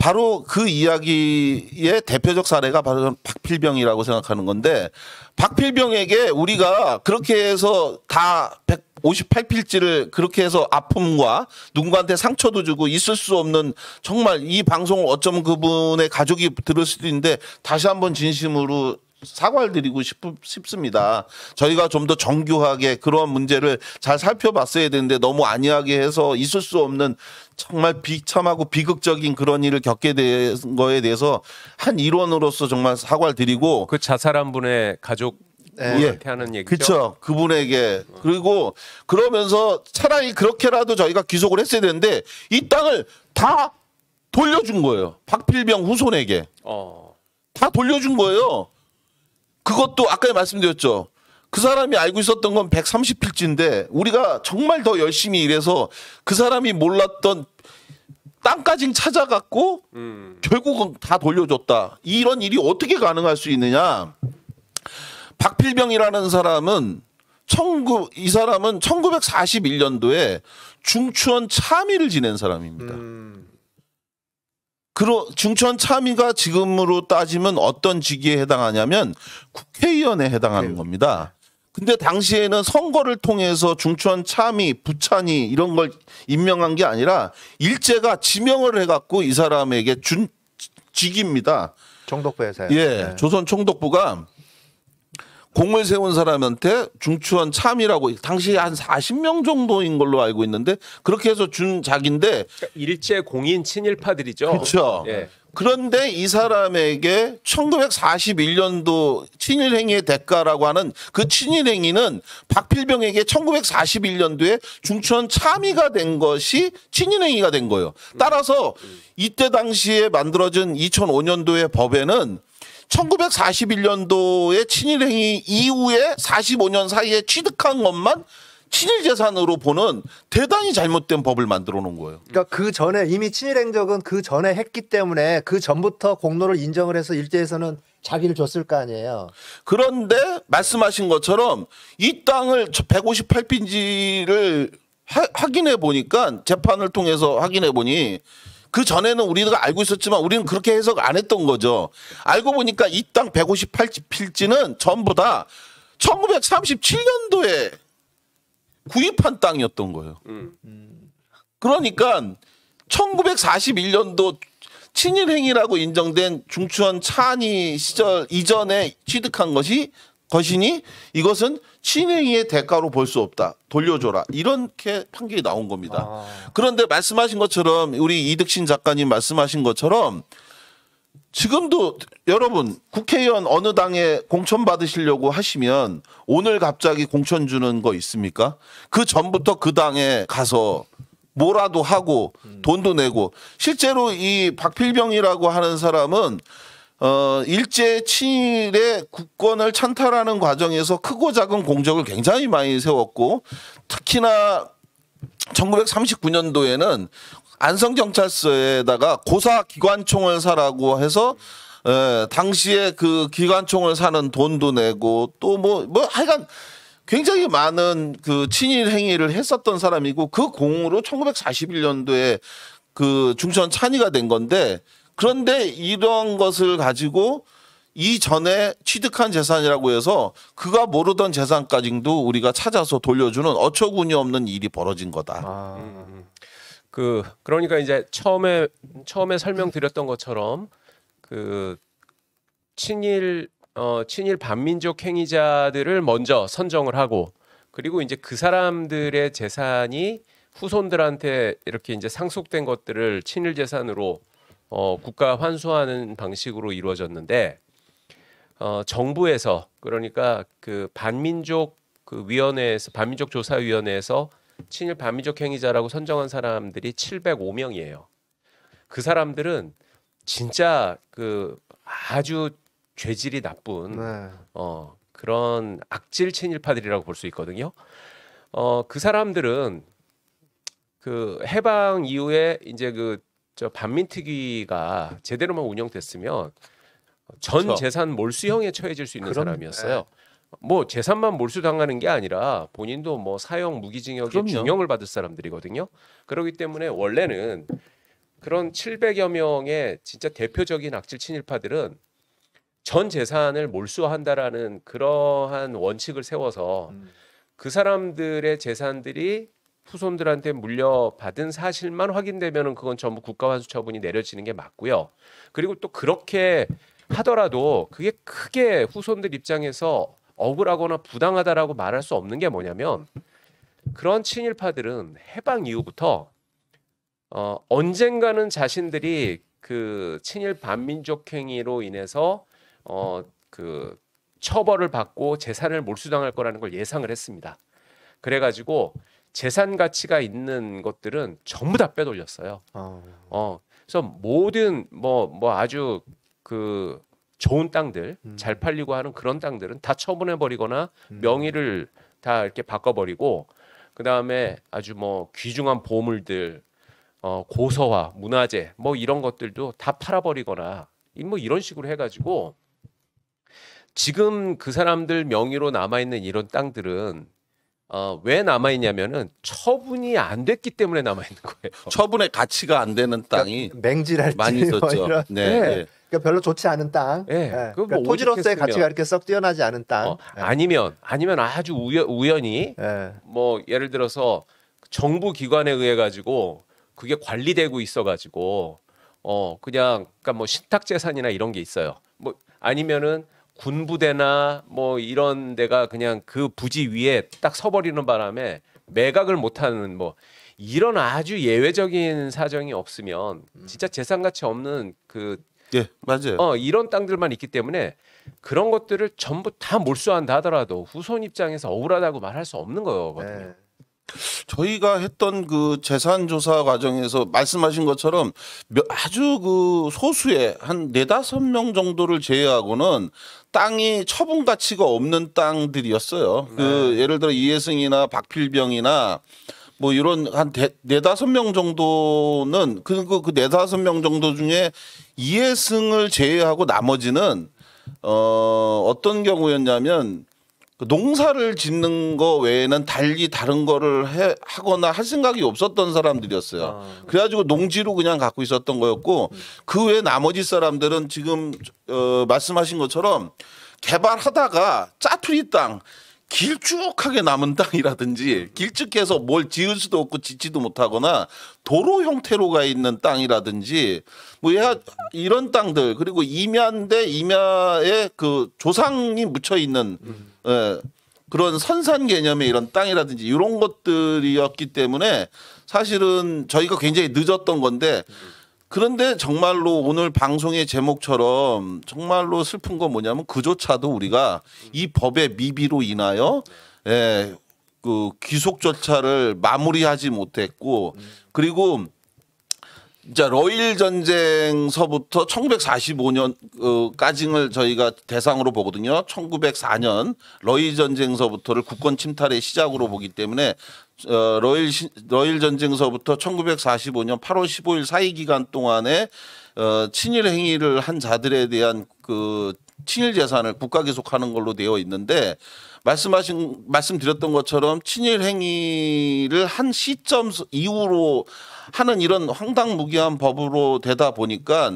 바로 그 이야기의 대표적 사례가 바로 박필병이라고 생각하는 건데 박필병에게 우리가 그렇게 해서 다 158필지를 그렇게 해서 아픔과 누군가한테 상처도 주고 있을 수 없는 정말 이 방송을 어쩌면 그분의 가족이 들을 수도 있는데 다시 한번 진심으로 사과를 드리고 싶, 습니다 저희가 좀 더 정교하게 그런 문제를 잘 살펴봤어야 되는데 너무 안이하게 해서 있을 수 없는 정말 비참하고 비극적인 그런 일을 겪게 된 거에 대해서 한 일원으로서 정말 사과 드리고 그 자살한 분의 가족 네. 뭐 예. 하는 얘기죠. 그렇죠. 그분에게 그리고 그러면서 차라리 그렇게라도 저희가 귀속을 했어야 되는데 이 땅을 다 돌려준 거예요. 박필병 후손에게 어. 다 돌려준 거예요. 그것도 아까 말씀드렸죠. 그 사람이 알고 있었던 건 130필지인데 우리가 정말 더 열심히 일해서 그 사람이 몰랐던 땅까지 찾아갔고 음. 결국은 다 돌려줬다. 이런 일이 어떻게 가능할 수 있느냐? 박필병이라는 사람은 천구 이 사람은 1941년도에 중추원 참의를 지낸 사람입니다. 음. 그러 중천 참의가 지금으로 따지면 어떤 직위에 해당하냐면 국회의원에 해당하는 네. 겁니다. 근데 당시에는 선거를 통해서 중천 참의, 부찬이 이런 걸 임명한 게 아니라 일제가 지명을 해갖고 이 사람에게 준 직입니다. 총독부 회사 예, 네. 조선 총독부가 공을 세운 사람한테 중추원 참이라고 당시 한 40명 정도인 걸로 알고 있는데 그렇게 해서 준 작인데 그러니까 일제 공인 친일파들이죠. 그렇죠. 예. 그런데 이 사람에게 1941년도 친일행위의 대가라고 하는 그 친일행위는 박필병에게 1941년도에 중천 참의가 된 것이 친일행위가 된 거예요. 따라서 이때 당시에 만들어진 2005년도의 법에는 1941년도에 친일행위 이후에 45년 사이에 취득한 것만 친일 재산으로 보는 대단히 잘못된 법을 만들어 놓은 거예요. 그러니까 그 전에 이미 친일 행적은 그 전에 했기 때문에 그 전부터 공로를 인정을 해서 일제에서는 자기를 줬을 거 아니에요. 그런데 말씀하신 것처럼 이 땅을 158빈지를 확인해 보니까 재판을 통해서 확인해 보니 그 전에는 우리가 알고 있었지만 우리는 그렇게 해석 안 했던 거죠. 알고 보니까 이 땅 158필지는 전부 다 1937년도에 구입한 땅이었던 거예요. 그러니까 1941년도 친일행위라고 인정된 중추원 찬이 시절 이전에 취득한 것이 것이 이것은 신행위의 대가로 볼 수 없다. 돌려줘라. 이렇게 판결이 나온 겁니다. 아. 그런데 말씀하신 것처럼 우리 이득신 작가님 말씀하신 것처럼 지금도 여러분 국회의원 어느 당에 공천 받으시려고 하시면 오늘 갑자기 공천 주는 거 있습니까? 그 전부터 그 당에 가서 뭐라도 하고 돈도 내고 실제로 이 박필병이라고 하는 사람은 어, 일제 친일의 국권을 찬탈하는 과정에서 크고 작은 공적을 굉장히 많이 세웠고 특히나 1939년도에는 안성경찰서에다가 고사 기관총을 사라고 해서 에, 당시에 그 기관총을 사는 돈도 내고 또 뭐뭐 뭐 하여간 굉장히 많은 그 친일 행위를 했었던 사람이고 그 공으로 1941년도에 그 중천 찬이가 된 건데 그런데 이런 것을 가지고 이전에 취득한 재산이라고 해서 그가 모르던 재산까지도 우리가 찾아서 돌려주는 어처구니 없는 일이 벌어진 거다. 아, 그 그러니까 이제 처음에 처음에 설명드렸던 것처럼 그 친일 어 친일 반민족 행위자들을 먼저 선정을 하고 그리고 이제 그 사람들의 재산이 후손들한테 이렇게 이제 상속된 것들을 친일 재산으로 어, 국가 환수하는 방식으로 이루어졌는데 어, 정부에서 그러니까 그 반민족 그 위원회에서 반민족 조사 위원회에서 친일 반민족 행위자라고 선정한 사람들이 705명이에요. 그 사람들은 진짜 그 아주 죄질이 나쁜 네. 어 그런 악질 친일파들이라고 볼 수 있거든요. 어 그 사람들은 그 해방 이후에 이제 그저 반민특위가 제대로만 운영됐으면 전그 그렇죠. 재산 몰수형에 처해질 수 있는 그럼, 사람이었어요. 에. 네. 뭐 재산만 몰수당하는 게 아니라 본인도 뭐 사형 무기징역에 중형을 받을 사람들이거든요. 그렇기 때문에 원래는 그런 700여 명의 진짜 대표적인 악질 친일파들은 전 재산을 몰수한다라는 그러한 원칙을 세워서 음. 그 사람들의 재산들이 후손들한테 물려받은 사실만 확인되면 그건 전부 국가환수 처분이 내려지는 게 맞고요. 그리고 또 그렇게 하더라도 그게 크게 후손들 입장에서 억울하거나 부당하다라고 말할 수 없는 게 뭐냐면 그런 친일파들은 해방 이후부터 어, 언젠가는 자신들이 그 친일 반민족 행위로 인해서 어, 그 처벌을 받고 재산을 몰수당할 거라는 걸 예상을 했습니다. 그래가지고 재산 가치가 있는 것들은 전부 다 빼돌렸어요. 어. 어 그래서 모든 뭐뭐 뭐 아주 그 좋은 땅들 음. 잘 팔리고 하는 그런 땅들은 다 처분해 버리거나 음. 명의를 다 이렇게 바꿔 버리고 그 다음에 아주 뭐 귀중한 보물들 어, 고서와 문화재 뭐 이런 것들도 다 팔아 버리거나 뭐 이런 식으로 해가지고 지금 그 사람들 명의로 남아 있는 이런 땅들은 어, 왜 남아 있냐면은 처분이 안 됐기 때문에 남아 있는 거예요. 처분의 가치가 안 되는 그러니까 땅이 그러니까 맹질할 많이 있었죠. 뭐 네. 네. 예. 그러니까 별로 좋지 않은 땅. 예. 네. 그러니까 뭐 토지로서의 가치가 이렇게 썩 뛰어나지 않은 땅. 어, 네. 아니면 아니면 아주 우연, 히뭐 예를 들어서 정부 기관에 의해 가지고 그게 관리되고 있어 가지고 어 그냥 그러니까 뭐 신탁 재산이나 이런 게 있어요. 뭐 아니면은 군부대나 뭐 이런 데가 그냥 그 부지 위에 딱 서버리는 바람에 매각을 못하는 뭐 이런 아주 예외적인 사정이 없으면 음. 진짜 재산 가치 없는 그 예, 맞아요. 어, 이런 땅들만 있기 때문에 그런 것들을 전부 다 몰수한다 하더라도 후손 입장에서 억울하다고 말할 수 없는 거거든요. 네. 저희가 했던 그 재산 조사 과정에서 말씀하신 것처럼 아주 그 소수의 한 네다섯 명 정도를 제외하고는 땅이 처분 가치가 없는 땅들이었어요. 그 네. 그 예를 들어 이해승이나 박필병이나 뭐 이런 한 네, 네다섯 명 정도는 그그 그, 그 네다섯 명 정도 중에 이해승을 제외하고 나머지는 어 어떤 경우였냐면 그 농사를 짓는 거 외에는 달리 다른 거를 해, 하거나 할 생각이 없었던 사람들이었어요. 아. 그래가지고 농지로 그냥 갖고 있었던 거였고 그 외 나머지 사람들은 지금 어, 말씀하신 것처럼 개발하다가 짜투리 땅 길쭉하게 남은 땅이라든지 길쭉해서 뭘 지을 수도 없고 짓지도 못하거나 도로 형태로가 있는 땅이라든지 뭐 이런 땅들 그리고 임야인데 임야에 그 조상이 묻혀 있는 음. 예, 그런 선산 개념의 이런 땅이라든지 이런 것들이었기 때문에 사실은 저희가 굉장히 늦었던 건데 그런데 정말로 오늘 방송의 제목처럼 정말로 슬픈 건 뭐냐면 그조차도 우리가 이 법의 미비로 인하여 예, 그 귀속 절차를 마무리하지 못했고 그리고 자, 러일 전쟁서부터 1945년까지를 어, 저희가 대상으로 보거든요. 1904년 러일 전쟁서부터를 국권 침탈의 시작으로 보기 때문에 어, 러일 러일 전쟁서부터 1945년 8월 15일 사이 기간 동안에 어, 친일 행위를 한 자들에 대한 그 친일 재산을 국가 계속하는 걸로 되어 있는데 말씀하신 말씀드렸던 것처럼 친일 행위를 한 시점 이후로 하는 이런 황당무계한 법으로 되다 보니까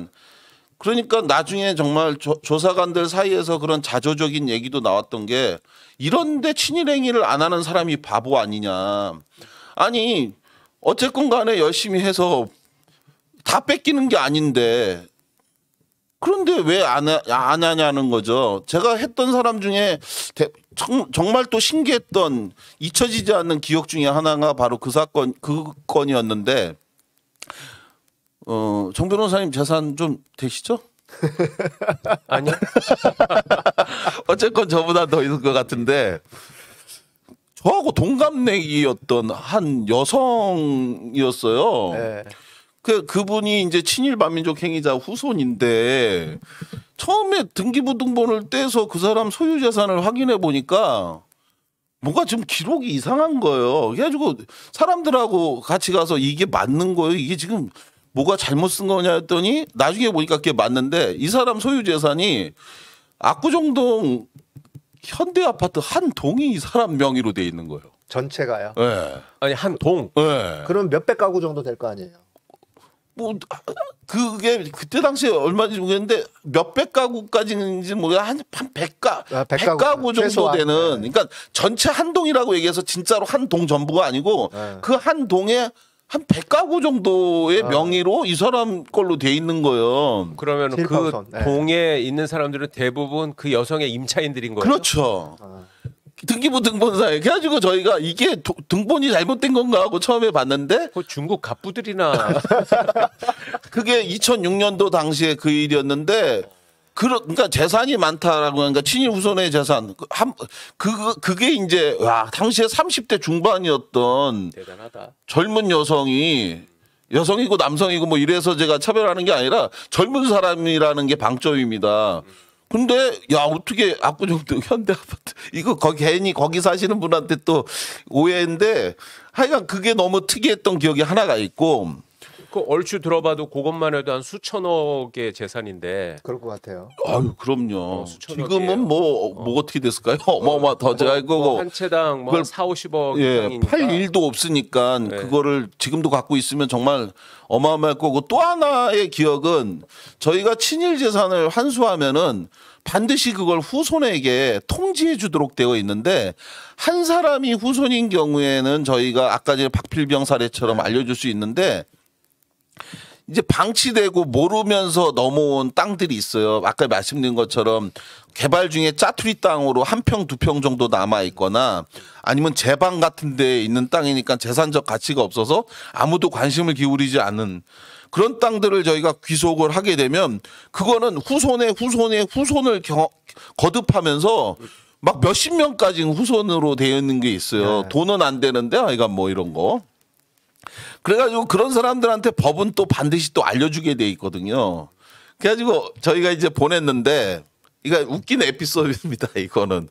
그러니까 나중에 정말 조, 조사관들 사이에서 그런 자조적인 얘기도 나왔던 게 이런데 친일행위를 안 하는 사람이 바보 아니냐. 아니 어쨌건 간에 열심히 해서 다 뺏기는 게 아닌데 그런데 왜안 안 하냐는 거죠. 제가 했던 사람 중에 대, 정말 또 신기했던 잊혀지지 않는 기억 중에 하나가 바로 그 사건 그 건이었는데 어, 정 변호사님 재산 좀 되시죠? 아니요. 어쨌건 저보다 더 있을 것 같은데 저하고 동갑내기였던 한 여성이었어요. 네. 그 그분이 이제 친일 반민족 행위자 후손인데 처음에 등기부등본을 떼서 그 사람 소유 재산을 확인해 보니까 뭔가 지금 기록이 이상한 거예요. 그래가지고 사람들하고 같이 가서 이게 맞는 거예요. 이게 지금 뭐가 잘못 쓴 거냐 했더니 나중에 보니까 그게 맞는데 이 사람 소유 재산이 압구정동 현대 아파트 한 동이 이 사람 명의로 돼 있는 거예요. 전체가요? 네. 아니 한 동. 네. 그럼 몇백 가구 정도 될 거 아니에요? 뭐 그게 그때 당시에 얼마인지 모르겠는데 몇백 가구까지인지 모르겠한 한백가 아, 100가구, 100가구 정도 되는 네. 그러니까 전체 한 동이라고 얘기해서 진짜로 한 동 전부가 아니고 네. 그한 동에 한 100가구 정도의 아. 명의로 이 사람 걸로 돼 있는 거예요. 그러면 그칠성 네. 있는 사람들은 대부분 그 여성의 임차인들인 거예요. 그렇죠. 아. 등기부 등본사에 그래가지고 저희가 이게 도, 등본이 잘못된 건가 하고 처음에 봤는데 그 중국 갑부들이나 그게 2006년도 당시에 그 일이었는데 그러니까 재산이 많다라고 하니까 친일 후손의 재산 한그 그, 그게 이제 와 당시에 30대 중반이었던 대단하다. 젊은 여성이 여성이고 남성이고 뭐 이래서 제가 차별하는 게 아니라 젊은 사람이라는 게 방점입니다. 근데 야 어떻게 압구정동 현대 아파트 이거 거기 괜히 거기 사시는 분한테 또 오해인데 하여간 그게 너무 특이했던 기억이 하나가 있고 그 얼추 들어봐도 그것만 해도 한 수천억의 재산인데. 그럴 것 같아요. 아유 그럼요. 어, 지금은 뭐뭐 뭐 어. 뭐 떻게 됐을까요? 어마어더 뭐, 제가 이거 뭐 한 채당 뭐 4, 50억 예, 팔 일도 없으니까 네. 그거를 지금도 갖고 있으면 정말 어마어마할 거고 또 하나의 기억은 저희가 친일 재산을 환수하면은 반드시 그걸 후손에게 통지해 주도록 되어 있는데 한 사람이 후손인 경우에는 저희가 아까 박필병 사례처럼 알려줄 수 있는데 이제 방치되고 모르면서 넘어온 땅들이 있어요. 아까 말씀드린 것처럼 개발 중에 짜투리 땅으로 한 평, 두 평 정도 남아 있거나 아니면 제방 같은 데 있는 땅이니까 재산적 가치가 없어서 아무도 관심을 기울이지 않는 그런 땅들을 저희가 귀속을 하게 되면 그거는 후손에 후손에 후손을 겨, 거듭하면서 막 몇십 명까지 후손으로 되어 있는 게 있어요. 네. 돈은 안 되는데 아이가 뭐 이런 거. 그래가지고 그런 사람들한테 법은 또 반드시 또 알려주게 돼 있거든요. 그래가지고 저희가 이제 보냈는데 이거 웃긴 에피소드입니다. 이거는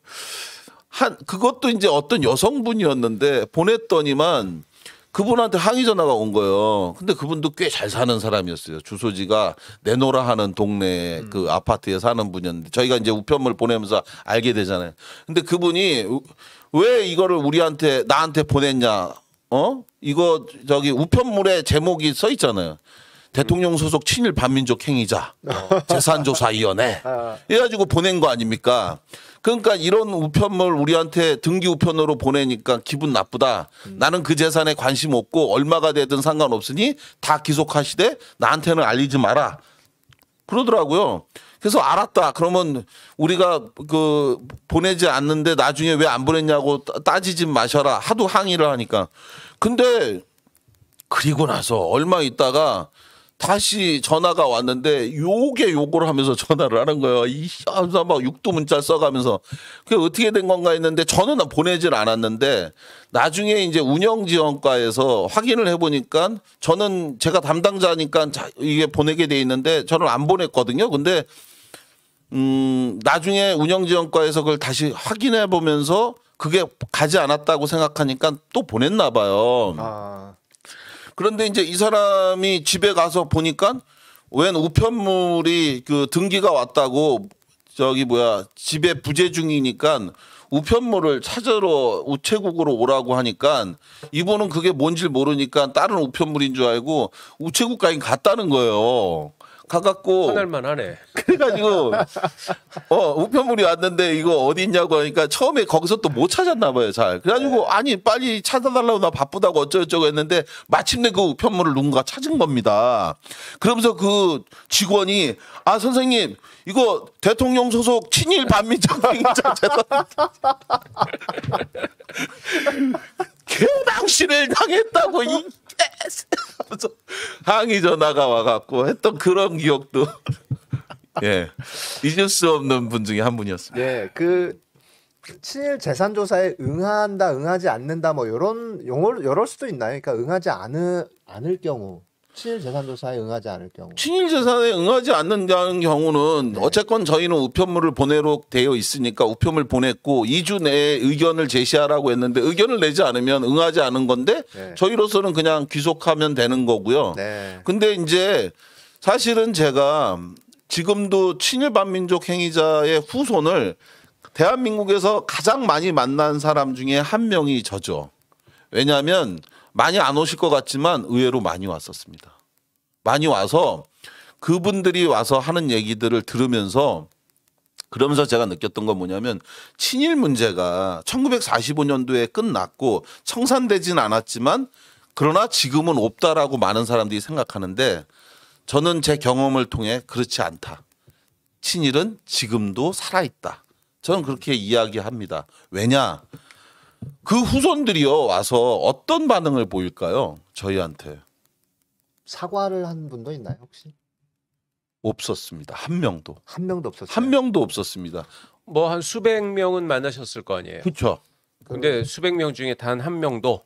한 그것도 이제 어떤 여성분이었는데 보냈더니만 그분한테 항의 전화가 온 거예요. 근데 그분도 꽤 잘 사는 사람이었어요. 주소지가 내노라 하는 동네 음. 그 아파트에 사는 분이었는데 저희가 이제 우편물 보내면서 알게 되잖아요. 근데 그분이 왜 이거를 우리한테 나한테 보냈냐 어 이거 저기 우편물에 제목이 써 있잖아요. 대통령 소속 친일 반민족 행위자 재산조사위원회 해가지고 아. 보낸 거 아닙니까? 그러니까 이런 우편물 우리한테 등기 우편으로 보내니까 기분 나쁘다. 음. 나는 그 재산에 관심 없고 얼마가 되든 상관없으니 다 기속하시되 나한테는 알리지 마라. 그러더라고요. 그래서 알았다. 그러면 우리가 그 보내지 않는데 나중에 왜 안 보냈냐고 따지지 마셔라. 하도 항의를 하니까. 근데 그리고 나서 얼마 있다가 다시 전화가 왔는데 요게 요걸 하면서 전화를 하는 거예요. 이 하면서 막 육두 문자 써가면서 그게 어떻게 된 건가 했는데 저는 보내질 않았는데 나중에 이제 운영지원과에서 확인을 해보니까 저는 제가 담당자니까 이게 보내게 돼 있는데 저는 안 보냈거든요. 근데 음, 나중에 운영지원과에서 그걸 다시 확인해 보면서 그게 가지 않았다고 생각하니까 또 보냈나 봐요. 아. 그런데 이제 이 사람이 집에 가서 보니까 웬 우편물이 그 등기가 왔다고 저기 뭐야 집에 부재 중이니까 우편물을 찾으러 우체국으로 오라고 하니까 이분은 그게 뭔지 모르니까 다른 우편물인 줄 알고 우체국까지 갔다는 거예요. 가갖고 화날만 하네. 그래가지고 어 우편물이 왔는데 이거 어디 있냐고 하니까 처음에 거기서 또 못 찾았나 봐요 잘. 그래가지고 네. 아니 빨리 찾아달라고 나 바쁘다고 어쩌고저쩌고 했는데 마침내 그 우편물을 누군가 찾은 겁니다. 그러면서 그 직원이 아 선생님 이거 대통령 소속 친일 반민족 행위자 죄송합니다. 개당신을 그 당했다고 이 y e 하면서 항의 전화가 와갖고 했던 그런 기억도 예 잊을 수 없는 분 중에 한 분이었습니다. 예, 그 친일 재산 조사에 응한다, 응하지 않는다 뭐 이런 용어 를 이럴 수도 있나요? 그러니까 응하지 않을 경우 친일 재산 조사에 응하지 않을 경우. 친일 재산에 응하지 않는다는 경우는 네. 어쨌건 저희는 우편물을 보내록 되어 있으니까 우편물 보냈고 2주 내에 의견을 제시하라고 했는데 의견을 내지 않으면 응하지 않은 건데 네. 저희로서는 그냥 귀속하면 되는 거고요. 네. 근데 이제 사실은 제가 지금도 친일 반민족 행위자의 후손을 대한민국에서 가장 많이 만난 사람 중에 한 명이 저죠. 왜냐하면 많이 안 오실 것 같지만 의외로 많이 왔었습니다. 많이 와서 그분들이 와서 하는 얘기들을 들으면서 그러면서 제가 느꼈던 건 뭐냐면 친일 문제가 1945년도에 끝났고 청산되진 않았지만 그러나 지금은 없다라고 많은 사람들이 생각하는데 저는 제 경험을 통해 그렇지 않다. 친일은 지금도 살아있다. 저는 그렇게 이야기합니다. 왜냐? 그 후손들이요 와서 어떤 반응을 보일까요? 저희한테 사과를 한 분도 있나요 혹시? 없었습니다. 한 명도. 한 명도 없었어요. 한 명도 없었습니다. 뭐 한 수백 명은 만나셨을 거 아니에요. 그렇죠. 근데 수백 명 중에 단 한 명도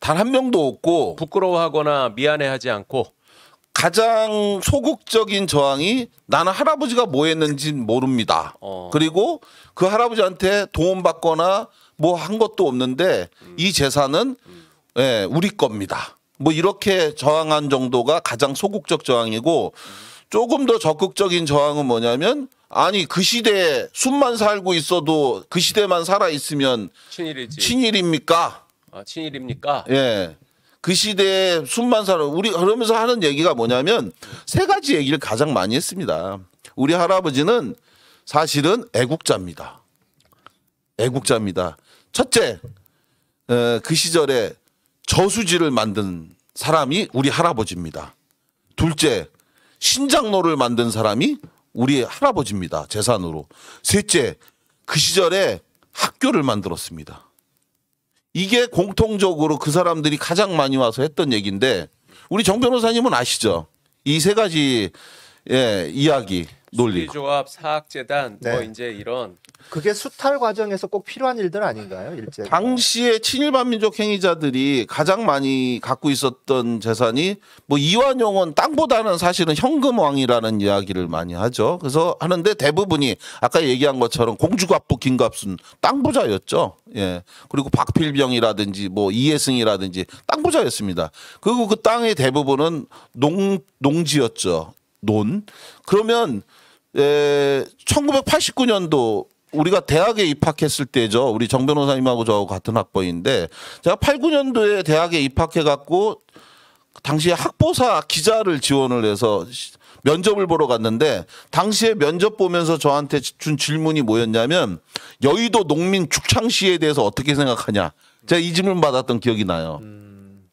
단 한 명도 없고 부끄러워하거나 미안해하지 않고 가장 소극적인 저항이 나는 할아버지가 뭐 했는지 모릅니다. 어. 그리고 그 할아버지한테 도움받거나 뭐한 것도 없는데 이 재산은 예, 우리 겁니다. 뭐 이렇게 저항한 정도가 가장 소극적 저항이고 조금 더 적극적인 저항은 뭐냐면 아니 그 시대에 숨만 살고 있어도 그 시대만 살아 있으면 친일이지. 친일입니까? 아, 친일입니까? 예. 그 시대에 숨만 살아 우리 그러면서 하는 얘기가 뭐냐면 세 가지 얘기를 가장 많이 했습니다. 우리 할아버지는 사실은 애국자입니다. 애국자입니다. 첫째, 어, 그 시절에 저수지를 만든 사람이 우리 할아버지입니다. 둘째, 신장로를 만든 사람이 우리 할아버지입니다. 재산으로. 셋째, 그 시절에 학교를 만들었습니다. 이게 공통적으로 그 사람들이 가장 많이 와서 했던 얘기인데 우리 정 변호사님은 아시죠? 이 세 가지 예, 이야기. 논리 조합 사학재단 뭐 네. 뭐 이제 이런 그게 수탈 과정에서 꼭 필요한 일들 아닌가요 일제 당시에 친일반민족 행위자들이 가장 많이 갖고 있었던 재산이 뭐 이완용은 땅보다는 사실은 현금왕이라는 이야기를 많이 하죠 그래서 하는데 대부분이 아까 얘기한 것처럼 공주갑부 김갑순 땅부자였죠 예 그리고 박필병이라든지 뭐 이해승이라든지 땅부자였습니다 그리고 그 땅의 대부분은 농 농지였죠 논 그러면 에, 예, 1989년도 우리가 대학에 입학했을 때죠. 우리 정 변호사님하고 저하고 같은 학번인데 제가 8, 9년도에 대학에 입학해 갖고 당시에 학보사 기자를 지원을 해서 면접을 보러 갔는데 당시에 면접 보면서 저한테 준 질문이 뭐였냐면 여의도 농민 축창시에 대해서 어떻게 생각하냐. 제가 이 질문 받았던 기억이 나요. 음.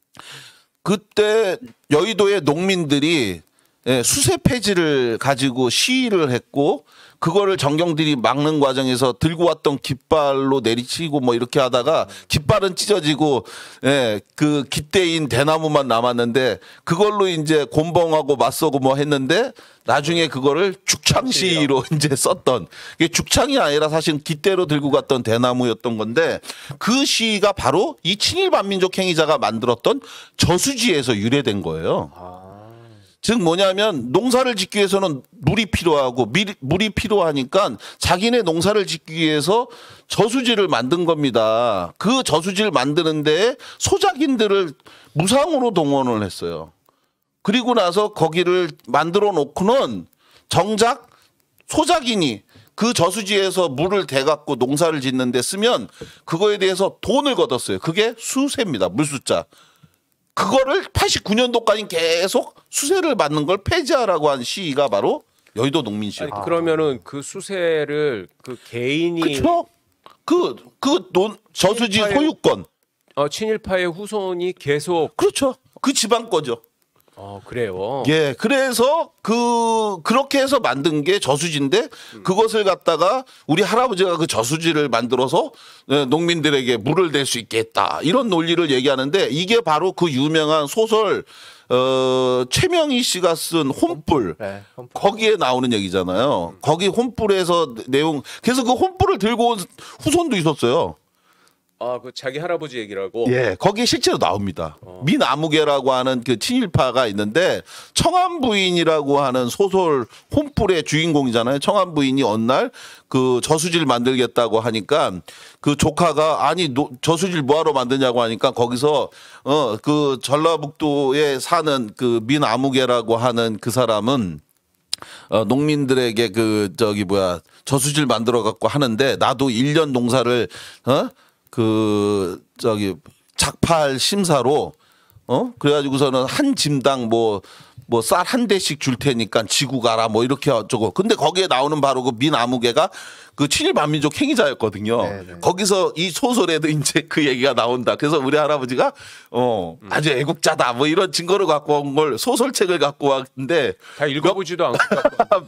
그때 여의도의 농민들이 예, 수세 폐지를 가지고 시위를 했고 그거를 정경들이 막는 과정에서 들고 왔던 깃발로 내리치고 뭐 이렇게 하다가 깃발은 찢어지고 예, 그 깃대인 대나무만 남았는데 그걸로 이제 곤봉하고 맞서고 뭐 했는데 나중에 그거를 죽창 시위로 이제 썼던 이게 죽창이 아니라 사실 깃대로 들고 갔던 대나무였던 건데 그 시위가 바로 이 친일 반민족 행위자가 만들었던 저수지에서 유래된 거예요. 아. 즉 뭐냐면 농사를 짓기 위해서는 물이 필요하고 밀, 물이 필요하니까 자기네 농사를 짓기 위해서 저수지를 만든 겁니다. 그 저수지를 만드는데 소작인들을 무상으로 동원을 했어요. 그리고 나서 거기를 만들어 놓고는 정작 소작인이 그 저수지에서 물을 대갖고 농사를 짓는데 쓰면 그거에 대해서 돈을 걷었어요. 그게 수세입니다. 물수자. 그거를 89년도까지 계속 수세를 받는 걸 폐지하라고 한 시위가 바로 여의도 농민시위. 그러면은 그 수세를 그 개인이 그쵸? 그, 그 저수지 소유권. 어, 친일파의 후손이 계속. 그렇죠. 그 지방 거죠. 어, 그래요. 예, 그래서 그 그렇게 해서 만든 게 저수지인데 음. 그것을 갖다가 우리 할아버지가 그 저수지를 만들어서 예, 농민들에게 물을 댈 수있겠다 이런 논리를 얘기하는데 이게 바로 그 유명한 소설 어, 최명희 씨가 쓴 홈뿔. 네, 홈뿔. 거기에 나오는 얘기잖아요. 거기 홈뿔에서 내용 그래서 그 홈뿔을 들고 온 후손도 있었어요. 아, 그 자기 할아버지 얘기라고. 예, 거기에 실제로 나옵니다. 어. 민아무개라고 하는 그 친일파가 있는데 청안 부인이라고 하는 소설 홈플의 주인공이잖아요. 청안 부인이 어느 날그 저수지를 만들겠다고 하니까 그 조카가 아니 노, 저수지를 뭐하러 만드냐고 하니까 거기서 어 그 전라북도에 사는 그 민아무개라고 하는 그 사람은 어, 농민들에게 그 저기 뭐야 저수지를 만들어 갖고 하는데 나도 일년 농사를 어? 그 저기 작팔 심사로 어 그래가지고서는 한 짐당 뭐 뭐 쌀 한 대씩 줄 테니까 지구 가라 뭐 이렇게 어쩌고 근데 거기에 나오는 바로 그민아무개가 그 친일 반민족 행위자였거든요. 네네. 네. 거기서 이 소설에도 이제 그 얘기가 나온다. 그래서 우리 할아버지가 어 음. 아주 애국자다 뭐 이런 증거를 갖고 온 걸 소설책을 갖고 왔는데 다 읽어보지도 않고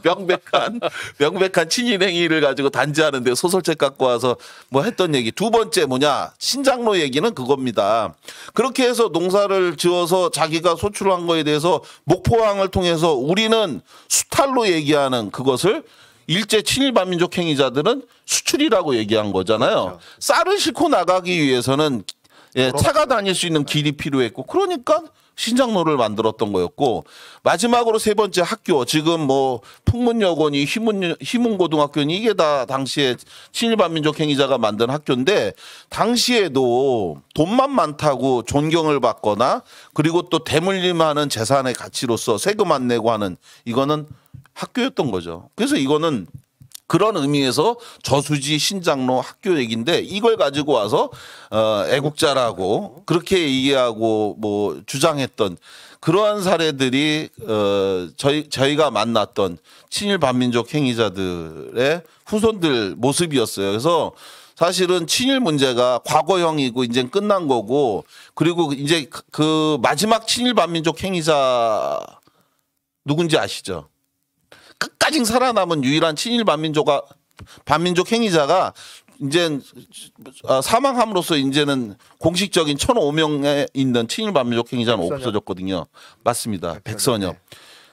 명백한 명백한 친일 행위를 가지고 단지하는데 소설책 갖고 와서 뭐 했던 얘기 두 번째 뭐냐 신장로 얘기는 그겁니다. 그렇게 해서 농사를 지어서 자기가 소출한 거에 대해서 목포항을 통해서 우리는 수탈로 얘기하는 그것을 일제 친일 반민족 행위자들은 수출이라고 얘기한 거잖아요. 그렇죠. 쌀을 싣고 나가기 위해서는 예, 그렇죠. 차가 다닐 수 있는 길이 필요했고 그러니까 신장로를 만들었던 거였고 마지막으로 세 번째 학교 지금 뭐 풍문여고니 희문 고등학교니 이게 다 당시에 친일 반민족 행위자가 만든 학교인데 당시에도 돈만 많다고 존경을 받거나 그리고 또 대물림하는 재산의 가치로서 세금 안 내고 하는 이거는 학교였던 거죠. 그래서 이거는 그런 의미에서 저수지 신장로 학교 얘기인데 이걸 가지고 와서 어 애국자라고 그렇게 얘기하고 뭐 주장했던 그러한 사례들이 어 저희 저희가 만났던 친일 반민족 행위자들의 후손들 모습이었어요. 그래서 사실은 친일 문제가 과거형이고 이제 끝난 거고 그리고 이제 그 마지막 친일 반민족 행위자 누군지 아시죠? 끝까지 살아남은 유일한 친일 반민족아 반민족 행위자가 이제 아, 사망함으로써 이제는 공식적인 1,005명에 있는 친일 반민족 행위자는 없어졌거든요. 맞습니다. 백선엽. 네.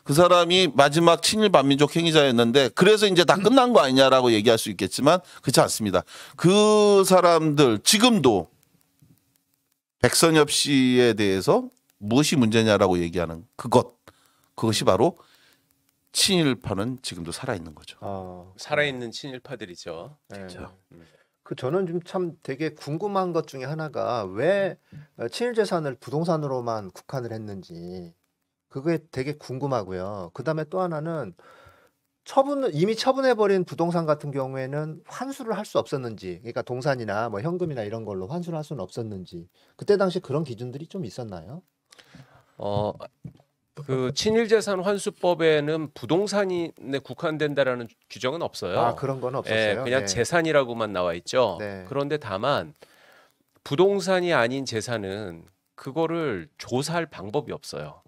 그 사람이 마지막 친일 반민족 행위자였는데 그래서 이제 다 음. 끝난 거 아니냐라고 얘기할 수 있겠지만 그렇지 않습니다. 그 사람들 지금도 백선엽 씨에 대해서 무엇이 문제냐라고 얘기하는 그것 그것이 바로 친일파는 지금도 살아있는 거죠. 아, 살아있는 친일파들이죠. 네. 그렇죠. 음. 그 저는 좀 참 되게 궁금한 것 중에 하나가 왜 어, 친일 재산을 부동산으로만 국한을 했는지 그게 되게 궁금하고요. 그다음에 또 하나는 처분 이미 처분해 버린 부동산 같은 경우에는 환수를 할 수 없었는지 그러니까 동산이나 뭐 현금이나 이런 걸로 환수를 할 수는 없었는지 그때 당시 그런 기준들이 좀 있었나요? 어그 친일재산 환수법에는 부동산에 네, 국한된다라는 규정은 없어요. 아 그런 건 예, 없었어요. 예, 그냥 네. 재산이라고만 나와 있죠. 네. 그런데 다만 부동산이 아닌 재산은 그거를 조사할 방법이 없어요.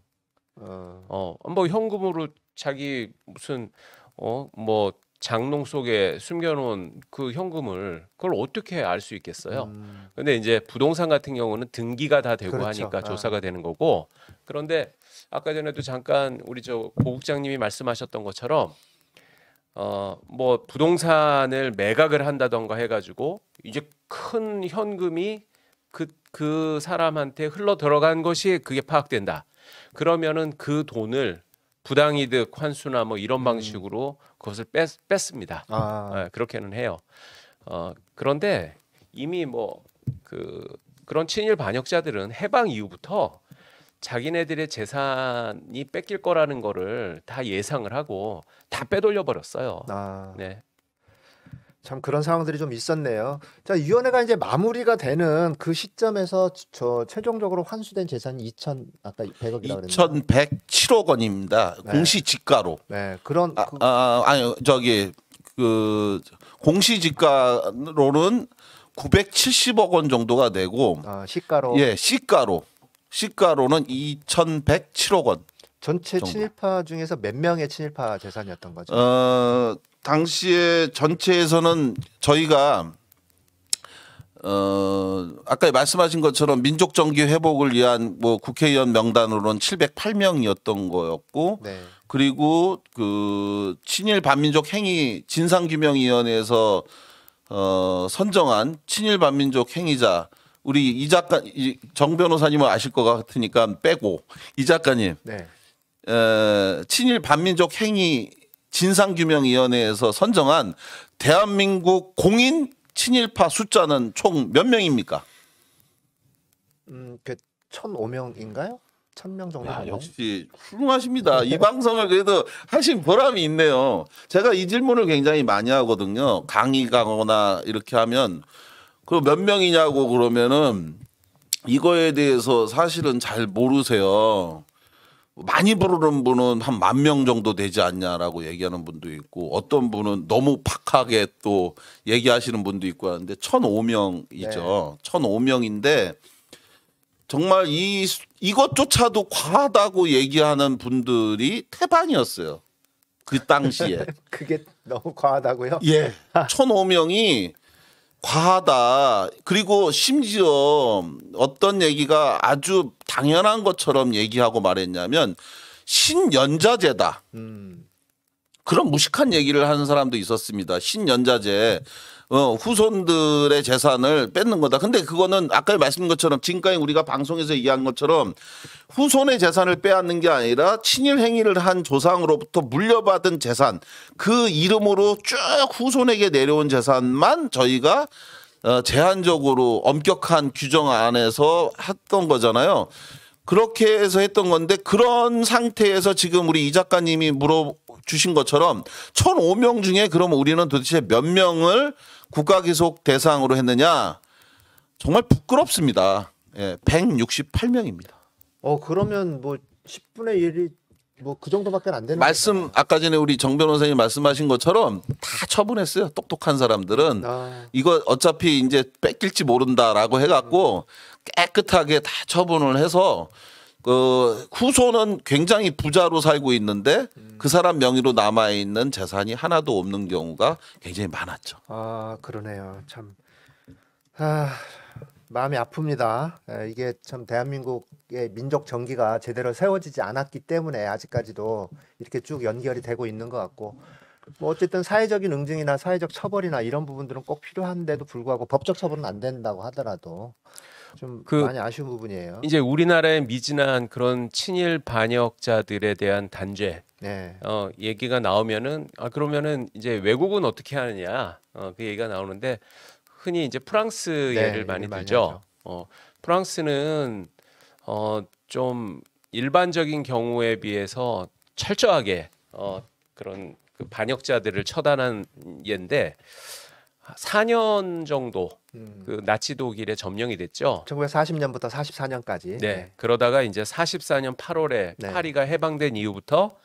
어, 어뭐 현금으로 자기 무슨 어뭐 장롱 속에 숨겨놓은 그 현금을 그걸 어떻게 알 수 있겠어요? 음. 근데 이제 부동산 같은 경우는 등기가 다 되고 그렇죠. 하니까 아. 조사가 아. 되는 거고 그런데 아까 전에도 잠깐 우리 저 보국장님이 말씀하셨던 것처럼 어 뭐 부동산을 매각을 한다던가 해가지고 이제 큰 현금이 그그 그 사람한테 흘러 들어간 것이 그게 파악된다. 그러면은 그 돈을 부당이득 환수나 뭐 이런 음. 방식으로 음. 그것을 뺐, 뺐습니다. 아. 네, 그렇게는 해요. 어, 그런데 이미 뭐 그 그런 친일 반역자들은 해방 이후부터 자기네들의 재산이 뺏길 거라는 거를 다 예상을 하고 다 빼돌려 버렸어요. 아. 네. 참 그런 상황들이 좀 있었네요. 자, 위원회가 이제 마무리가 되는 그 시점에서 저 최종적으로 환수된 재산이 2천 아까 100억이라고 2,107억 원입니다. 네. 공시지가로. 네, 그런 아, 그... 아 아니 저기 그 공시지가로는 970억 원 정도가 되고 아, 시가로 예, 시가로 시가로는 2,107억 원. 전체 정도. 친일파 중에서 몇 명의 친일파 재산이었던 거죠? 어, 당시에 전체에서는 저희가 어, 아까 말씀하신 것처럼 민족 정기 회복을 위한 뭐 국회의원 명단으로는 708명이었던 거였고 네. 그리고 그 친일 반민족 행위 진상규명위원회에서 어, 선정한 친일 반민족 행위자 우리 이 작가 정 변호사님은 아실 것 같으니까 빼고 이 작가님 네. 에, 친일 반민족 행위 진상규명위원회에서 선정한 대한민국 공인 친일파 숫자는 총 몇 명입니까? 음, 그 1,005명인가요? 1,000명 정도. 야, 아, 역시 훌륭하십니다. 네. 이 방송을 그래도 하신 보람이 있네요. 제가 이 질문을 굉장히 많이 하거든요. 강의가거나 이렇게 하면 그럼 몇 명이냐고 그러면은 이거에 대해서 사실은 잘 모르세요. 많이 부르는 분은 한 만 명 정도 되지 않냐라고 얘기하는 분도 있고 어떤 분은 너무 박하게 또 얘기하시는 분도 있고 하는데 천오 명이죠 네. 천오 네. 명인데 정말 이 이것조차도 과하다고 얘기하는 분들이 태반이었어요. 그 당시에. 그게 너무 과하다고요? 예. 천오 명이 과하다. 그리고 심지어 어떤 얘기가 아주 당연한 것처럼 얘기하고 말했냐면 신연자제다. 음. 그런 무식한 얘기를 하는 사람도 있었습니다. 신연자제. 음. 어, 후손들의 재산을 뺏는 거다. 근데 그거는 아까 말씀드린 것처럼 지금까지 우리가 방송에서 이해한 것처럼 후손의 재산을 빼앗는 게 아니라 친일 행위를 한 조상으로부터 물려받은 재산 그 이름으로 쭉 후손에게 내려온 재산만 저희가 어, 제한적으로 엄격한 규정 안에서 했던 거잖아요. 그렇게 해서 했던 건데 그런 상태에서 지금 우리 이 작가님이 물어 주신 것처럼 1,005명 중에 그럼 우리는 도대체 몇 명을 국가기속 대상으로 했느냐 정말 부끄럽습니다. 예, 168명입니다. 어 그러면 뭐 10분의 1이 뭐 그 정도밖에 안 되는 말씀 거잖아요. 아까 전에 우리 정 변호사님 말씀하신 것처럼 다 처분했어요. 똑똑한 사람들은 아. 이거 어차피 이제 뺏길지 모른다라고 해갖고 깨끗하게 다 처분을 해서 그 후손은 굉장히 부자로 살고 있는데 음. 그 사람 명의로 남아 있는 재산이 하나도 없는 경우가 굉장히 많았죠. 아 그러네요. 참 아, 마음이 아픕니다. 예, 이게 참 대한민국의 민족 정기가 제대로 세워지지 않았기 때문에 아직까지도 이렇게 쭉 연결이 되고 있는 것 같고. 뭐 어쨌든 사회적인 응징이나 사회적 처벌이나 이런 부분들은 꼭 필요한데도 불구하고 법적 처벌은 안 된다고 하더라도 좀그 많이 아쉬운 부분이에요. 이제 우리나라의 미진한 그런 친일 반역자들에 대한 단죄 네. 어, 얘기가 나오면은 아 그러면은 이제 외국은 어떻게 하느냐 어, 그 얘기가 나오는데 흔히 이제 프랑스 네, 예를 많이 들죠. 어, 프랑스는 어, 좀 일반적인 경우에 비해서 철저하게 어, 그런 그 반역자들을 처단한 예인데 4년 정도 음. 그 나치 독일에 점령이 됐죠. 1940년부터 44년까지. 네. 네. 그러다가 이제 44년 8월에 네. 파리가 해방된 이후부터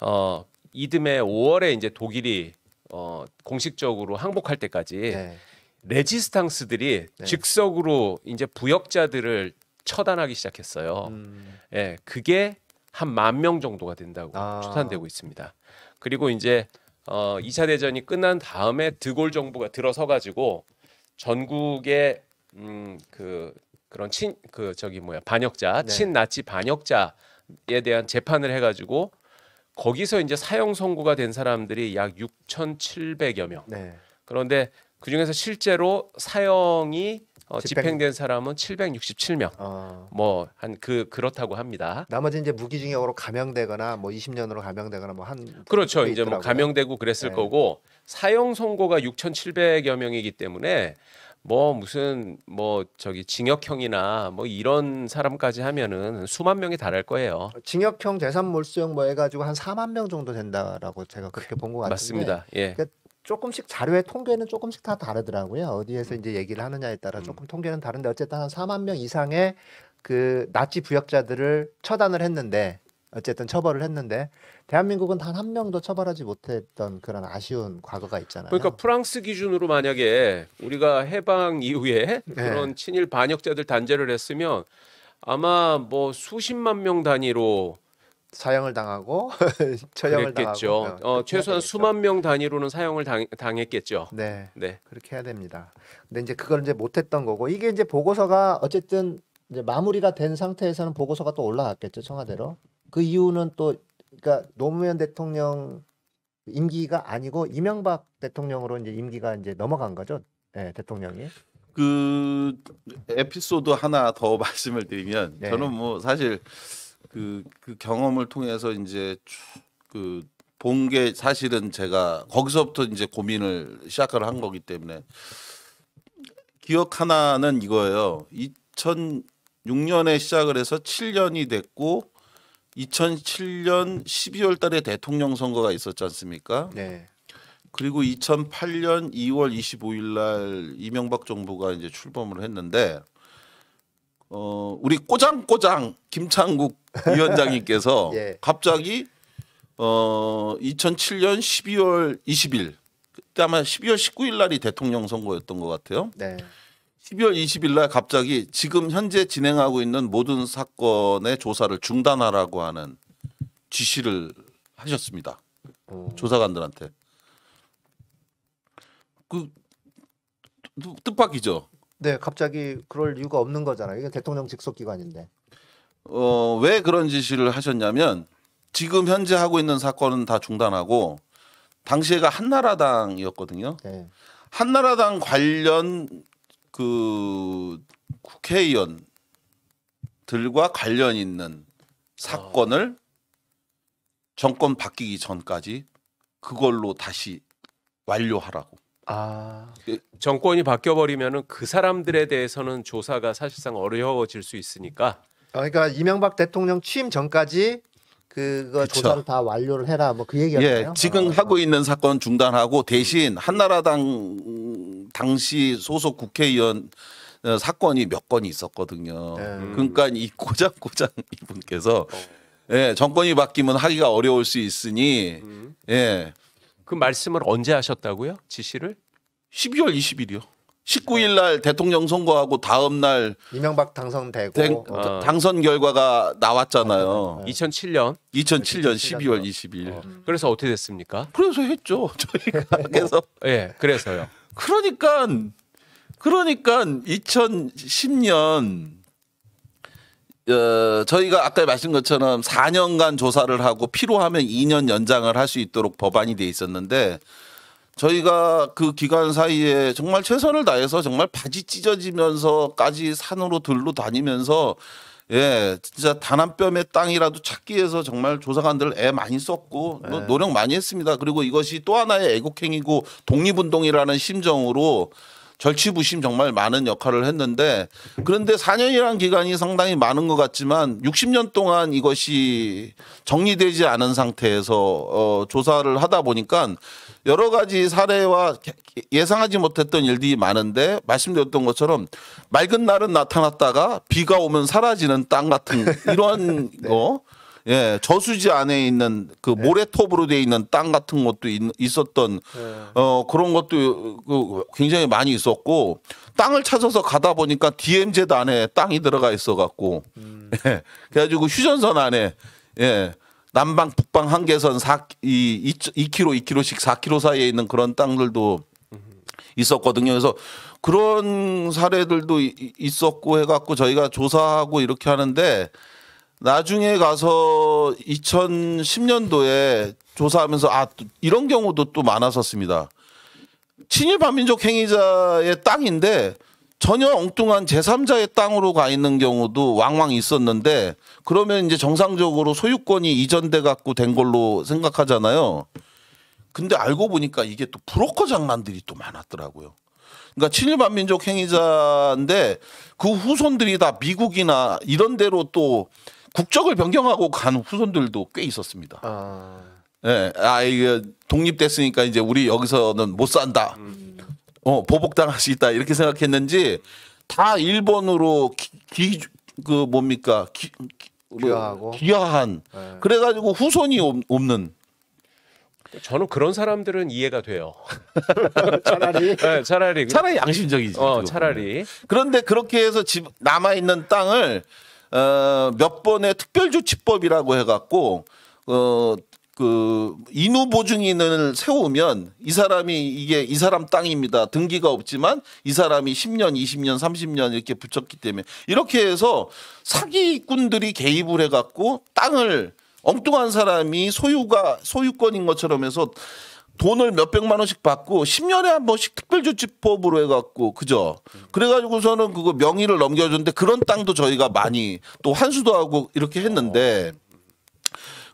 어 이듬해 5월에 이제 독일이 어 공식적으로 항복할 때까지 네. 레지스탕스들이 네. 즉석으로 이제 부역자들을 처단하기 시작했어요. 음. 예, 그게 한 만 명 정도가 된다고 아. 추산되고 있습니다. 그리고 이제 어, 2차 대전이 끝난 다음에 드골 정부가 들어서 가지고 전국의 음, 그 그런 친 그 저기 뭐야 반역자 네. 친나치 반역자에 대한 재판을 해가지고 거기서 이제 사형 선고가 된 사람들이 약 6,700여 명. 네. 그런데 그 중에서 실제로 사형이 어, 집행. 된 사람은 767명. 아. 뭐한 그 그렇다고 합니다. 나머지 이제 무기징역으로 감형되거나 뭐 20년으로 감형되거나 뭐한 그렇죠. 이제 뭐 있더라고요. 뭐 감형되고 그랬을 네. 거고 사형 선고가 6,700여 명이기 때문에 뭐 무슨 뭐 저기 징역형이나 뭐 이런 사람까지 하면은 수만 명이 다를 거예요. 징역형 재산 몰수형 뭐 해가지고 한 4만 명 정도 된다라고 제가 그렇게 본 것 같은데 맞습니다. 예. 그러니까 조금씩 자료의 통계는 조금씩 다 다르더라고요. 어디에서 음. 이제 얘기를 하느냐에 따라 음. 조금 통계는 다른데 어쨌든 한 4만 명 이상의 그 나치 부역자들을 처단을 했는데 어쨌든 처벌을 했는데 대한민국은 단 한 명도 처벌하지 못했던 그런 아쉬운 과거가 있잖아요. 그러니까 프랑스 기준으로 만약에 우리가 해방 이후에 네. 그런 친일 반역자들 단죄를 했으면 아마 뭐 수십만 명 단위로 사형을 당하고 처형을 당하고 어, 어 최소한 수만 명 단위로는 사형을 당, 당했겠죠. 네, 네, 그렇게 해야 됩니다. 근데 이제 그걸 이제 못했던 거고 이게 이제 보고서가 어쨌든 이제 마무리가 된 상태에서는 보고서가 또 올라갔겠죠 청와대로. 그 이유는 또 그러니까 노무현 대통령 임기가 아니고 이명박 대통령으로 이제 임기가 이제 넘어간 거죠. 네, 대통령이. 그 에피소드 하나 더 말씀을 드리면 네. 저는 뭐 사실 그, 그 경험을 통해서 이제 그 본 게 사실은 제가 거기서부터 이제 고민을 시작을 한 거기 때문에 기억 하나는 이거예요. 2006년에 시작을 해서 7년이 됐고 2007년 12월 달에 대통령 선거가 있었지 않습니까? 네. 그리고 2008년 2월 25일 날 이명박 정부가 이제 출범을 했는데 어, 우리 꼬장꼬장 김창국 위원장님께서 예. 갑자기 어, 2007년 12월 20일 그때 아마 12월 19일 날이 대통령 선거였던 것 같아요. 네. 12월 20일 날 갑자기 지금 현재 진행하고 있는 모든 사건의 조사를 중단하라고 하는 지시를 하셨습니다. 오. 조사관들한테. 그 뜻밖이죠. 네, 갑자기 그럴 이유가 없는 거잖아요. 이게 대통령 직속 기관인데. 어, 왜 그런 지시를 하셨냐면 지금 현재 하고 있는 사건은 다 중단하고 당시에가 한나라당이었거든요. 네. 한나라당 관련 그 국회의원들과 관련 있는 사건을 정권 바뀌기 전까지 그걸로 다시 완료하라고. 아. 그 정권이 바뀌어 버리면은 그 사람들에 대해서는 조사가 사실상 어려워질 수 있으니까. 아, 그러니까 이명박 대통령 취임 전까지 그거 그쵸. 조사를 다 완료를 해라 뭐 그 얘기였나요? 예, 지금 어, 하고 있는 사건 중단하고 대신 한나라당 당시 소속 국회의원 어, 사건이 몇 건이 있었거든요. 네. 음. 그러니까 이 고장고장 이분께서 어. 예, 정권이 바뀌면 하기가 어려울 수 있으니 음. 예. 그 말씀을 언제 하셨다고요? 지시를? 12월 20일이요. 19일 날 대통령 선거하고 다음 날 이명박 당선되고 대, 어. 당선 결과가 나왔잖아요. 네. 2007년 2007년 12월 20일. 어. 그래서 어떻게 됐습니까? 그래서 했죠. 저희가 그래서 어, 예, 네, 그래서요. 그러니까 그러니까 2010년 어, 저희가 아까 말씀 것처럼 4년간 조사를 하고 필요하면 2년 연장을 할 수 있도록 법안이 돼 있었는데 저희가 그 기간 사이에 정말 최선을 다해서 정말 바지 찢어지면서까지 산으로 들로 다니면서 예, 진짜 단 한 뼘의 땅이라도 찾기 위해서 정말 조사관들 애 많이 썼고 네. 노력 많이 했습니다. 그리고 이것이 또 하나의 애국행이고 독립운동이라는 심정으로 절치부심 정말 많은 역할을 했는데 그런데 4년이라는 기간이 상당히 많은 것 같지만 60년 동안 이것이 정리되지 않은 상태에서 어, 조사를 하다 보니까 여러 가지 사례와 예상하지 못했던 일들이 많은데 말씀드렸던 것처럼 맑은 날은 나타났다가 비가 오면 사라지는 땅 같은 이런 네. 거 예, 저수지 안에 있는 그 예. 모래톱으로 되어 있는 땅 같은 것도 있, 었던 예. 어, 그런 것도 그 굉장히 많이 있었고 땅을 찾아서 가다 보니까 DMZ 안에 땅이 들어가 있어 갖고 음. 예, 그래가지고 휴전선 안에 예. 남방 북방 한계선 4, 이, 2, 2km 2km씩 4km 사이에 있는 그런 땅들도 음. 있었거든요. 그래서 그런 사례들도 있었고 해갖고 저희가 조사하고 이렇게 하는데 나중에 가서 2010년도에 조사하면서 아 이런 경우도 또 많았었습니다. 친일 반민족 행위자의 땅인데 전혀 엉뚱한 제3자의 땅으로 가 있는 경우도 왕왕 있었는데 그러면 이제 정상적으로 소유권이 이전돼 갖고 된 걸로 생각하잖아요. 근데 알고 보니까 이게 또 브로커 장난들이 또 많았더라고요. 그러니까 친일 반민족 행위자인데 그 후손들이 다 미국이나 이런 데로 또 국적을 변경하고 간 후손들도 꽤 있었습니다. 아, 예, 아 이게 독립됐으니까 이제 우리 여기서는 못 산다. 음. 어 보복당할 수 있다 이렇게 생각했는지 다 일본으로 기그 뭡니까 기, 기, 뭐 귀하고귀한 네. 그래가지고 후손이 없는 저는 그런 사람들은 이해가 돼요. 차라리 네, 차라리 차라리 양심적이지. 어, 차라리 그런데 그렇게 해서 집 남아 있는 땅을 어, 몇 번의 특별조치법이라고 해갖고 어, 그 인후 보증인을 세우면 이 사람이 이게 이 사람 땅입니다. 등기가 없지만 이 사람이 10년, 20년, 30년 이렇게 붙였기 때문에 이렇게 해서 사기꾼들이 개입을 해 갖고 땅을 엉뚱한 사람이 소유가 소유권인 것처럼 해서 돈을 몇백만 원씩 받고 10년에 한 번씩 특별조치법으로 해갖고 그죠. 그래가지고서는 그거 명의를 넘겨줬는데 그런 땅도 저희가 많이 또 환수도 하고 이렇게 했는데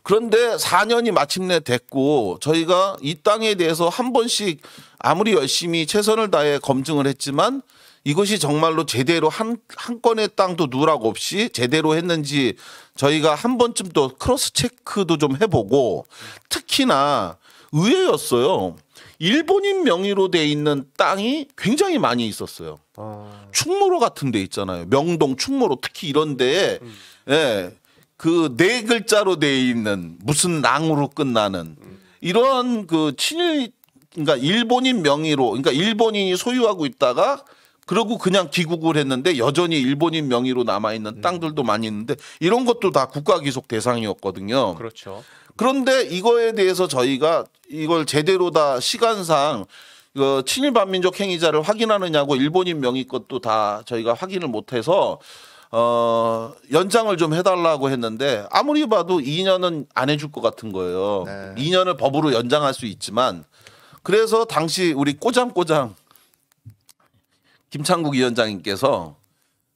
그런데 4년이 마침내 됐고 저희가 이 땅에 대해서 한 번씩 아무리 열심히 최선을 다해 검증을 했지만 이것이 정말로 제대로 한, 한 건의 땅도 누락 없이 제대로 했는지 저희가 한 번쯤 또 크로스 체크도 좀 해보고 특히나 의외였어요. 일본인 명의로 돼 있는 땅이 굉장히 많이 있었어요. 아... 충무로 같은 데 있잖아요. 명동, 충무로 특히 이런 데에 음. 예, 그네 글자로 돼 있는 무슨 랑으로 끝나는 음. 이런 그 친일 그러니까 일본인 명의로 그러니까 일본인이 소유하고 있다가 그러고 그냥 귀국을 했는데 여전히 일본인 명의로 남아 있는 음. 땅들도 많이 있는데 이런 것도 다 국가 기속 대상이었거든요. 그렇죠. 그런데 이거에 대해서 저희가 이걸 제대로 다 시간상 그 친일 반민족 행위자를 확인하느냐고 일본인 명의 것도 다 저희가 확인을 못해서 어 연장을 좀 해달라고 했는데 아무리 봐도 2년은 안 해줄 것 같은 거예요. 네. 2년을 법으로 연장할 수 있지만 그래서 당시 우리 꼬장꼬장 김창국 위원장님께서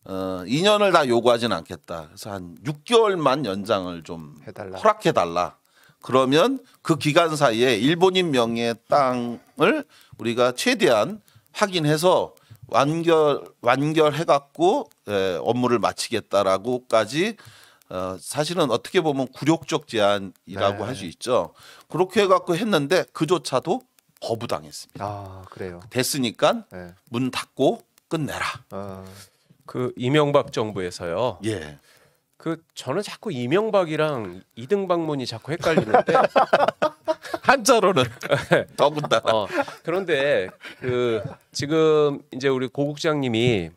어 2년을 다 요구하진 않겠다. 그래서 한 6개월만 연장을 좀 해달라. 허락해달라. 그러면 그 기간 사이에 일본인 명의의 땅을 우리가 최대한 확인해서 완결 완결해 갖고 예, 업무를 마치겠다라고까지 어, 사실은 어떻게 보면 굴욕적 제안이라고 네. 할수 있죠. 그렇게 해갖고 했는데 그조차도 거부당했습니다. 아 그래요. 됐으니까 네. 문 닫고 끝내라. 아. 그 이명박 정부에서요. 예. 그 저는 자꾸 이명박이랑 이등박문이 자꾸 헷갈리는데 한자로는 더군다. 어, 그런데 그 지금 이제 우리 고국장님이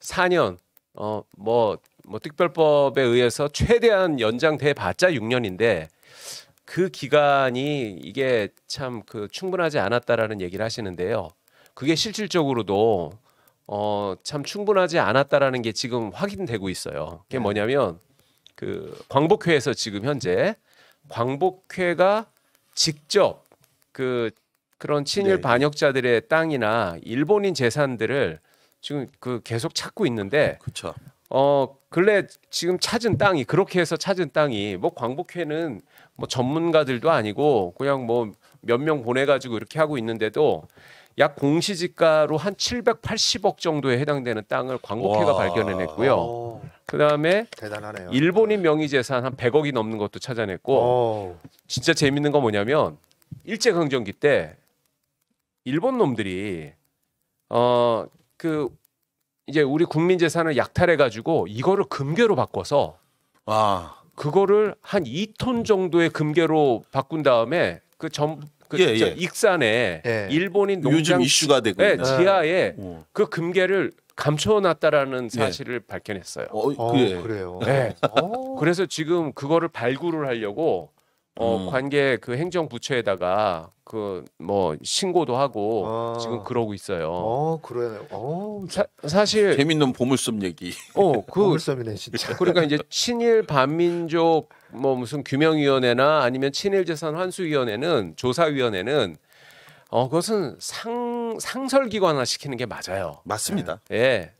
4년 어뭐뭐 뭐 특별법에 의해서 최대한 연장돼 봤자 6년인데 그 기간이 이게 참 그 충분하지 않았다라는 얘기를 하시는데요. 그게 실질적으로도 어, 참 충분하지 않았다라는 게 지금 확인되고 있어요. 그게 네. 뭐냐면 그 광복회에서 지금 현재 광복회가 직접 그 그런 친일 네. 반역자들의 땅이나 일본인 재산들을 지금 그 계속 찾고 있는데 그쵸. 어 근래 지금 찾은 땅이 그렇게 해서 찾은 땅이 뭐 광복회는 뭐 전문가들도 아니고 그냥 뭐 몇 명 보내가지고 이렇게 하고 있는데도 약 공시지가로 한 780억 정도에 해당되는 땅을 광복회가 발견해냈고요. 어. 그다음에 일본인 명의 재산 한 100억이 넘는 것도 찾아냈고 오. 어. 진짜 재밌는 건 뭐냐면 일제 강점기 때 일본 놈들이 어 그 이제 우리 국민 재산을 약탈해 가지고 이거를 금괴로 바꿔서 와. 그거를 한 2톤 정도의 금괴로 바꾼 다음에 그전 그 예, 예. 익산에 예. 일본인 요즘 이슈가 되고 네, 지하에 예. 어. 그 금괴를 감춰놨다라는 예. 사실을 발견했어요. 어, 그래. 어, 그래요. 네. 그래서 지금 그거를 발굴을 하려고 어, 음. 관계 그 행정부처에다가 그 뭐 신고도 하고 아. 지금 그러고 있어요. 어, 그래요. 어, 사, 사실 재밌는 보물섬 얘기. 어, 그 보물섬이네 진짜. 그러니까 이제 친일 반민족 뭐 무슨 규명위원회나 아니면 친일재산 환수위원회는 조사위원회는 어 그것은 상 상설기관화 시키는 게 맞아요. 맞습니다. 예. 예.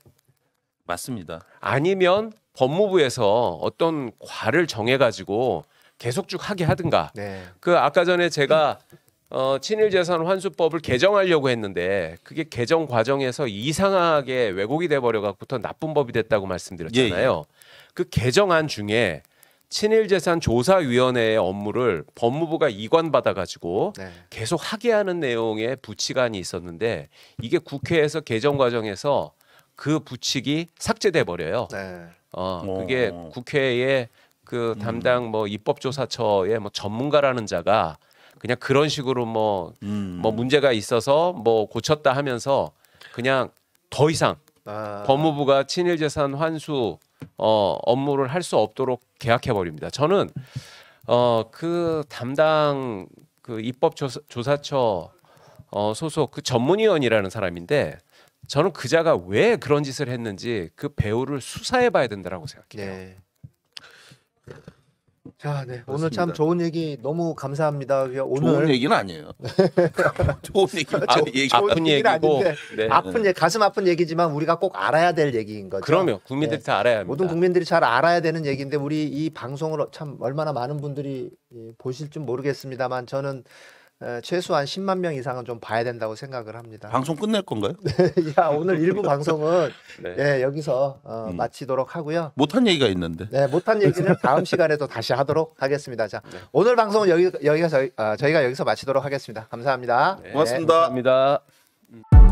맞습니다. 아니면 법무부에서 어떤 과를 정해 가지고 계속 쭉 하게 하든가. 네. 그 아까 전에 제가 어, 친일재산 환수법을 개정하려고 했는데 그게 개정 과정에서 이상하게 왜곡이 돼버려갖고 더 나쁜 법이 됐다고 말씀드렸잖아요. 예, 예. 그 개정안 중에 친일재산 조사위원회의 업무를 법무부가 이관받아 가지고 네. 계속 하게 하는 내용의 부칙안이 있었는데 이게 국회에서 개정 과정에서 그 부칙이 삭제돼 버려요. 네. 어, 어 그게 국회의 그 음. 담당 뭐 입법조사처의 뭐 전문가라는 자가 그냥 그런 식으로 뭐 음. 뭐 문제가 있어서 뭐 고쳤다 하면서 그냥 더 이상 아. 법무부가 친일재산 환수 어, 업무를 할 수 없도록 계약해 버립니다. 저는 어, 그 담당 그 입법 조사, 처 어, 소속 그 전문위원이라는 사람인데 저는 그자가 왜 그런 짓을 했는지 그 배우를 수사해 봐야 된다라고 생각해요. 네. 자, 네. 오늘 그렇습니다. 참 좋은 얘기 너무 감사합니다. 오늘 좋은 얘기는 아니에요. 좋은 얘기 바 얘기 아픈 얘기고 네. 아픈 얘 가슴 아픈 얘기지만 우리가 꼭 알아야 될 얘기인 거죠. 그럼요. 국민들이 네. 다 알아야 합니다. 모든 국민들이 잘 알아야 되는 얘기인데 우리 이 방송을 참 얼마나 많은 분들이 예, 보실지 모르겠습니다만 저는 최소한 10만 명 이상은 좀 봐야 된다고 생각을 합니다. 방송 끝낼 건가요? 야 오늘 일부 방송은 네. 예, 여기서 어, 음. 마치도록 하고요. 못한 얘기가 있는데. 네, 못한 얘기는 다음 시간에도 다시 하도록 하겠습니다. 자, 네. 오늘 방송 여기 여기가 저희, 어, 저희가 여기서 마치도록 하겠습니다. 감사합니다. 네. 고맙습니다. 네, 감사합니다. 음.